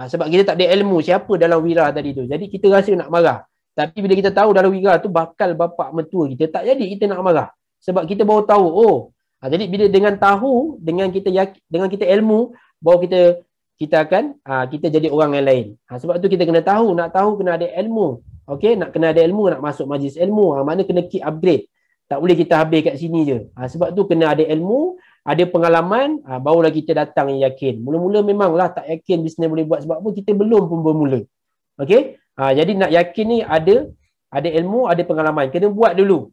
Ha, sebab kita tak ada ilmu siapa dalam wira tadi tu. Jadi kita rasa nak marah. Tapi bila kita tahu dalam wira tu bakal bapa mentua kita, tak jadi kita nak marah. Sebab kita baru tahu, oh. Ha, jadi bila dengan tahu, dengan kita yakin, dengan kita ilmu, baru kita kita akan ha, kita jadi orang yang lain. Ha, sebab tu kita kena tahu, nak tahu kena ada ilmu. Okey, nak kena ada ilmu, nak masuk majlis ilmu. Ha, mana kena keep upgrade. Tak boleh kita habis kat sini je. Ha, sebab tu kena ada ilmu, ada pengalaman uh, ah, barulah kita datang yang yakin mula-mula memanglah tak yakin bisnes boleh buat sebab apa kita belum pun bermula okey uh, ah, jadi nak yakin ni ada ada ilmu ada pengalaman kena buat dulu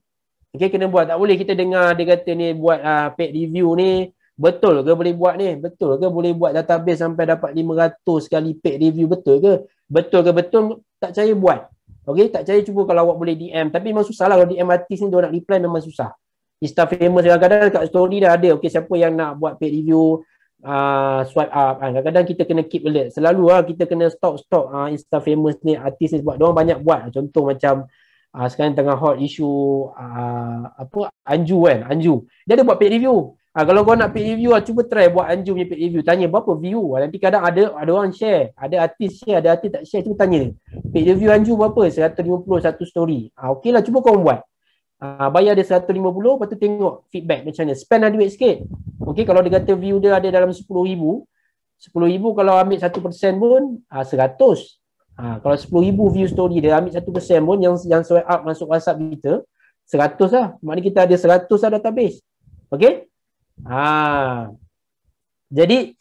okey kena buat tak boleh kita dengar dia kata ni buat uh, paid review ni betul ke boleh buat ni betul ke boleh buat database sampai dapat 500 kali paid review betul ke betul ke betul tak percaya buat Okey, tak percaya cuba kalau awak boleh DM. Tapi memang susah lah kalau DM artis ni, dia nak reply memang susah. Insta famous kadang-kadang dekat story dah ada Okey, siapa yang nak buat paid review uh, ah, swipe up ah, kadang-kadang kita kena keep alert selalu lah kita kena stop stop uh, ah, Insta famous ni artis ni sebab diorang banyak buat contoh macam uh, sekarang tengah hot isu uh, apa Anju kan Anju dia ada buat paid review uh, kalau kau nak paid review lah, cuba try buat Anju punya paid review tanya berapa view nanti kadang ada ada orang share ada artis share ada artis tak share cuba tanya paid review Anju berapa 150 satu story uh, okey lah cuba kau buat Uh, bayar dia 150 lepas tu tengok feedback macam mana spend lah duit sikit okay. kalau dia kata view dia ada dalam 10000 ribu kalau ambil 1% pun uh, ah, 100 ah Kalau sepuluh ribu view story dia ambil satu 1% pun yang yang swipe up masuk WhatsApp kita seratus lah maknanya kita ada seratus lah database okay? ah uh, jadi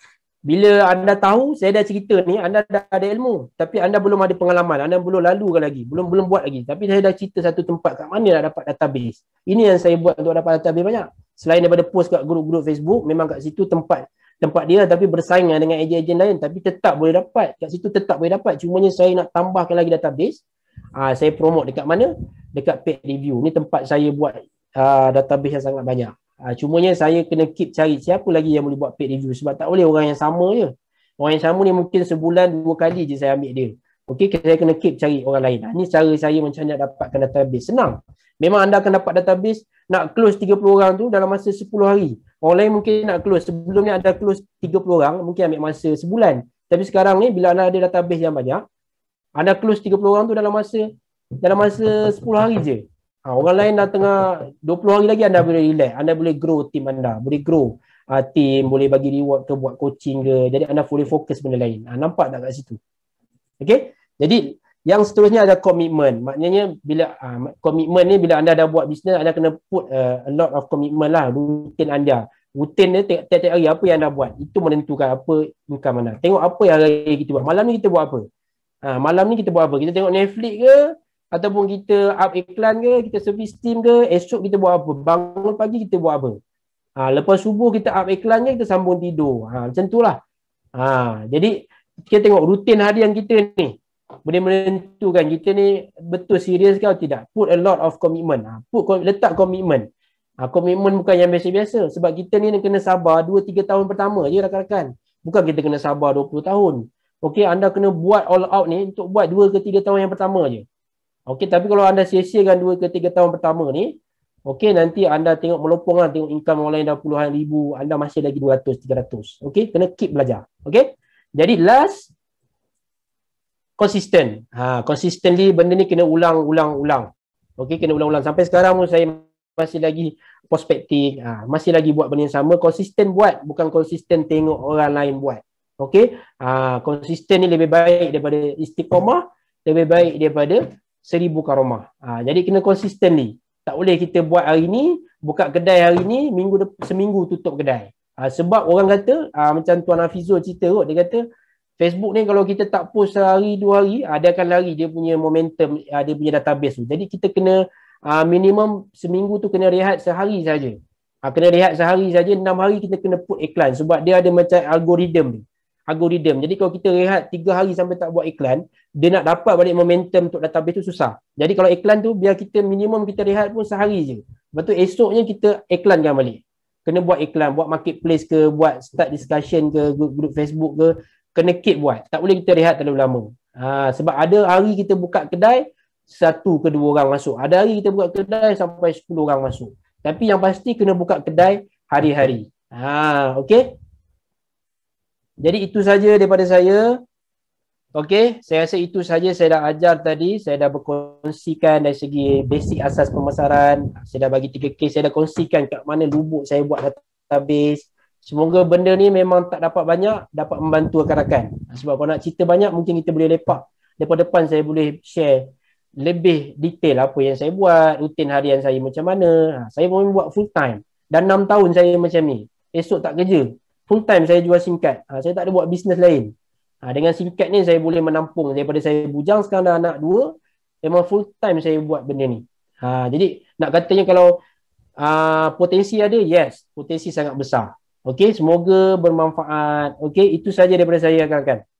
bila anda tahu saya dah cerita ni anda dah ada ilmu tapi anda belum ada pengalaman anda belum lalu lagi belum belum buat lagi tapi saya dah cerita satu tempat kat mana nak dapat database ini yang saya buat untuk dapat database banyak selain daripada post kat grup-grup Facebook memang kat situ tempat tempat dia tapi bersaing dengan ejen-ejen lain tapi tetap boleh dapat kat situ tetap boleh dapat cumanya saya nak tambahkan lagi database Aa, ah, saya promote dekat mana dekat paid review ni tempat saya buat uh, database yang sangat banyak Ha, cumanya saya kena keep cari siapa lagi yang boleh buat paid review sebab tak boleh orang yang sama je. Orang yang sama ni mungkin sebulan dua kali je saya ambil dia. Okey, saya kena keep cari orang lain. Ha, ni cara saya macam nak dapatkan database. Senang. Memang anda akan dapat database nak close 30 orang tu dalam masa 10 hari. Orang lain mungkin nak close. Sebelum ni anda close 30 orang mungkin ambil masa sebulan. Tapi sekarang ni bila anda ada database yang banyak, anda close 30 orang tu dalam masa dalam masa 10 hari je. Ha, orang lain dah tengah 20 hari lagi anda boleh relax, anda boleh grow team anda, boleh grow uh, team, boleh bagi reward ke buat coaching ke. Jadi anda boleh fokus benda lain. Ha, nampak tak kat situ? Okay? Jadi yang seterusnya ada commitment. Maknanya bila komitmen ha, uh, ni bila anda dah buat bisnes, anda kena put uh, a lot of commitment lah rutin anda. Rutin ni tiap-tiap hari apa yang anda buat. Itu menentukan apa income mana. Tengok apa yang hari kita buat. Malam ni kita buat apa? Ha, malam ni kita buat apa? Kita tengok Netflix ke? ataupun kita up iklan ke, kita servis team ke, esok kita buat apa? Bangun pagi kita buat apa? Ha, lepas subuh kita up iklan ke, kita sambung tidur. Ha, macam tu lah. Ha, jadi kita tengok rutin harian kita ni. Boleh menentukan kita ni betul serius ke atau tidak. Put a lot of commitment. Ha, put, letak commitment. Ha, commitment bukan yang biasa-biasa. Sebab kita ni kena sabar 2-3 tahun pertama je rakan-rakan. Bukan kita kena sabar 20 tahun. okay anda kena buat all out ni untuk buat 2 ke 3 tahun yang pertama je. Okey, tapi kalau anda sia-siakan dua ke tiga tahun pertama ni, okey, nanti anda tengok melompong lah, tengok income orang lain dah puluhan ribu, anda masih lagi dua ratus, tiga ratus, Okey, kena keep belajar. Okey, jadi last, consistent. Ha, consistently, benda ni kena ulang, ulang, ulang. Okey, kena ulang-ulang. Sampai sekarang pun saya masih lagi prospecting, ha, masih lagi buat benda yang sama. Konsisten buat, bukan konsisten tengok orang lain buat. Okey, ha, konsisten ni lebih baik daripada istiqomah, lebih baik daripada seribu karamah. Ha, jadi kena konsisten ni. Tak boleh kita buat hari ni, buka kedai hari ni, minggu seminggu tutup kedai. Ha, sebab orang kata, ha, macam Tuan Hafizul cerita kot, dia kata Facebook ni kalau kita tak post sehari dua hari, ha, dia akan lari dia punya momentum, ha, dia punya database tu. Jadi kita kena ha, minimum seminggu tu kena rehat sehari saja. Ha, kena rehat sehari saja, enam hari kita kena put iklan sebab dia ada macam algoritma ni algoritma. Jadi kalau kita rehat 3 hari sampai tak buat iklan, dia nak dapat balik momentum untuk database tu susah. Jadi kalau iklan tu biar kita minimum kita rehat pun sehari je. Lepas tu esoknya kita iklankan balik. Kena buat iklan, buat marketplace ke, buat start discussion ke, grup-grup Facebook ke, kena keep buat. Tak boleh kita rehat terlalu lama. Ha, sebab ada hari kita buka kedai, satu ke dua orang masuk. Ada hari kita buka kedai sampai sepuluh orang masuk. Tapi yang pasti kena buka kedai hari-hari. Ha, okay? Jadi itu saja daripada saya. Okey, saya rasa itu saja saya dah ajar tadi. Saya dah berkongsikan dari segi basic asas pemasaran. Saya dah bagi tiga case. Saya dah kongsikan kat mana lubuk saya buat database. Semoga benda ni memang tak dapat banyak, dapat membantu rakan-rakan. Sebab kalau nak cerita banyak, mungkin kita boleh lepak. depan depan saya boleh share lebih detail apa yang saya buat, rutin harian saya macam mana. Ha, saya pun buat full time. Dan enam tahun saya macam ni. Esok tak kerja full time saya jual SIM card. Ha, saya tak ada buat bisnes lain. Ha, dengan SIM card ni saya boleh menampung daripada saya bujang sekarang dah anak dua. Memang full time saya buat benda ni. Ha, jadi nak katanya kalau uh, potensi ada, yes. Potensi sangat besar. Okay, semoga bermanfaat. Okay, itu saja daripada saya akan-akan.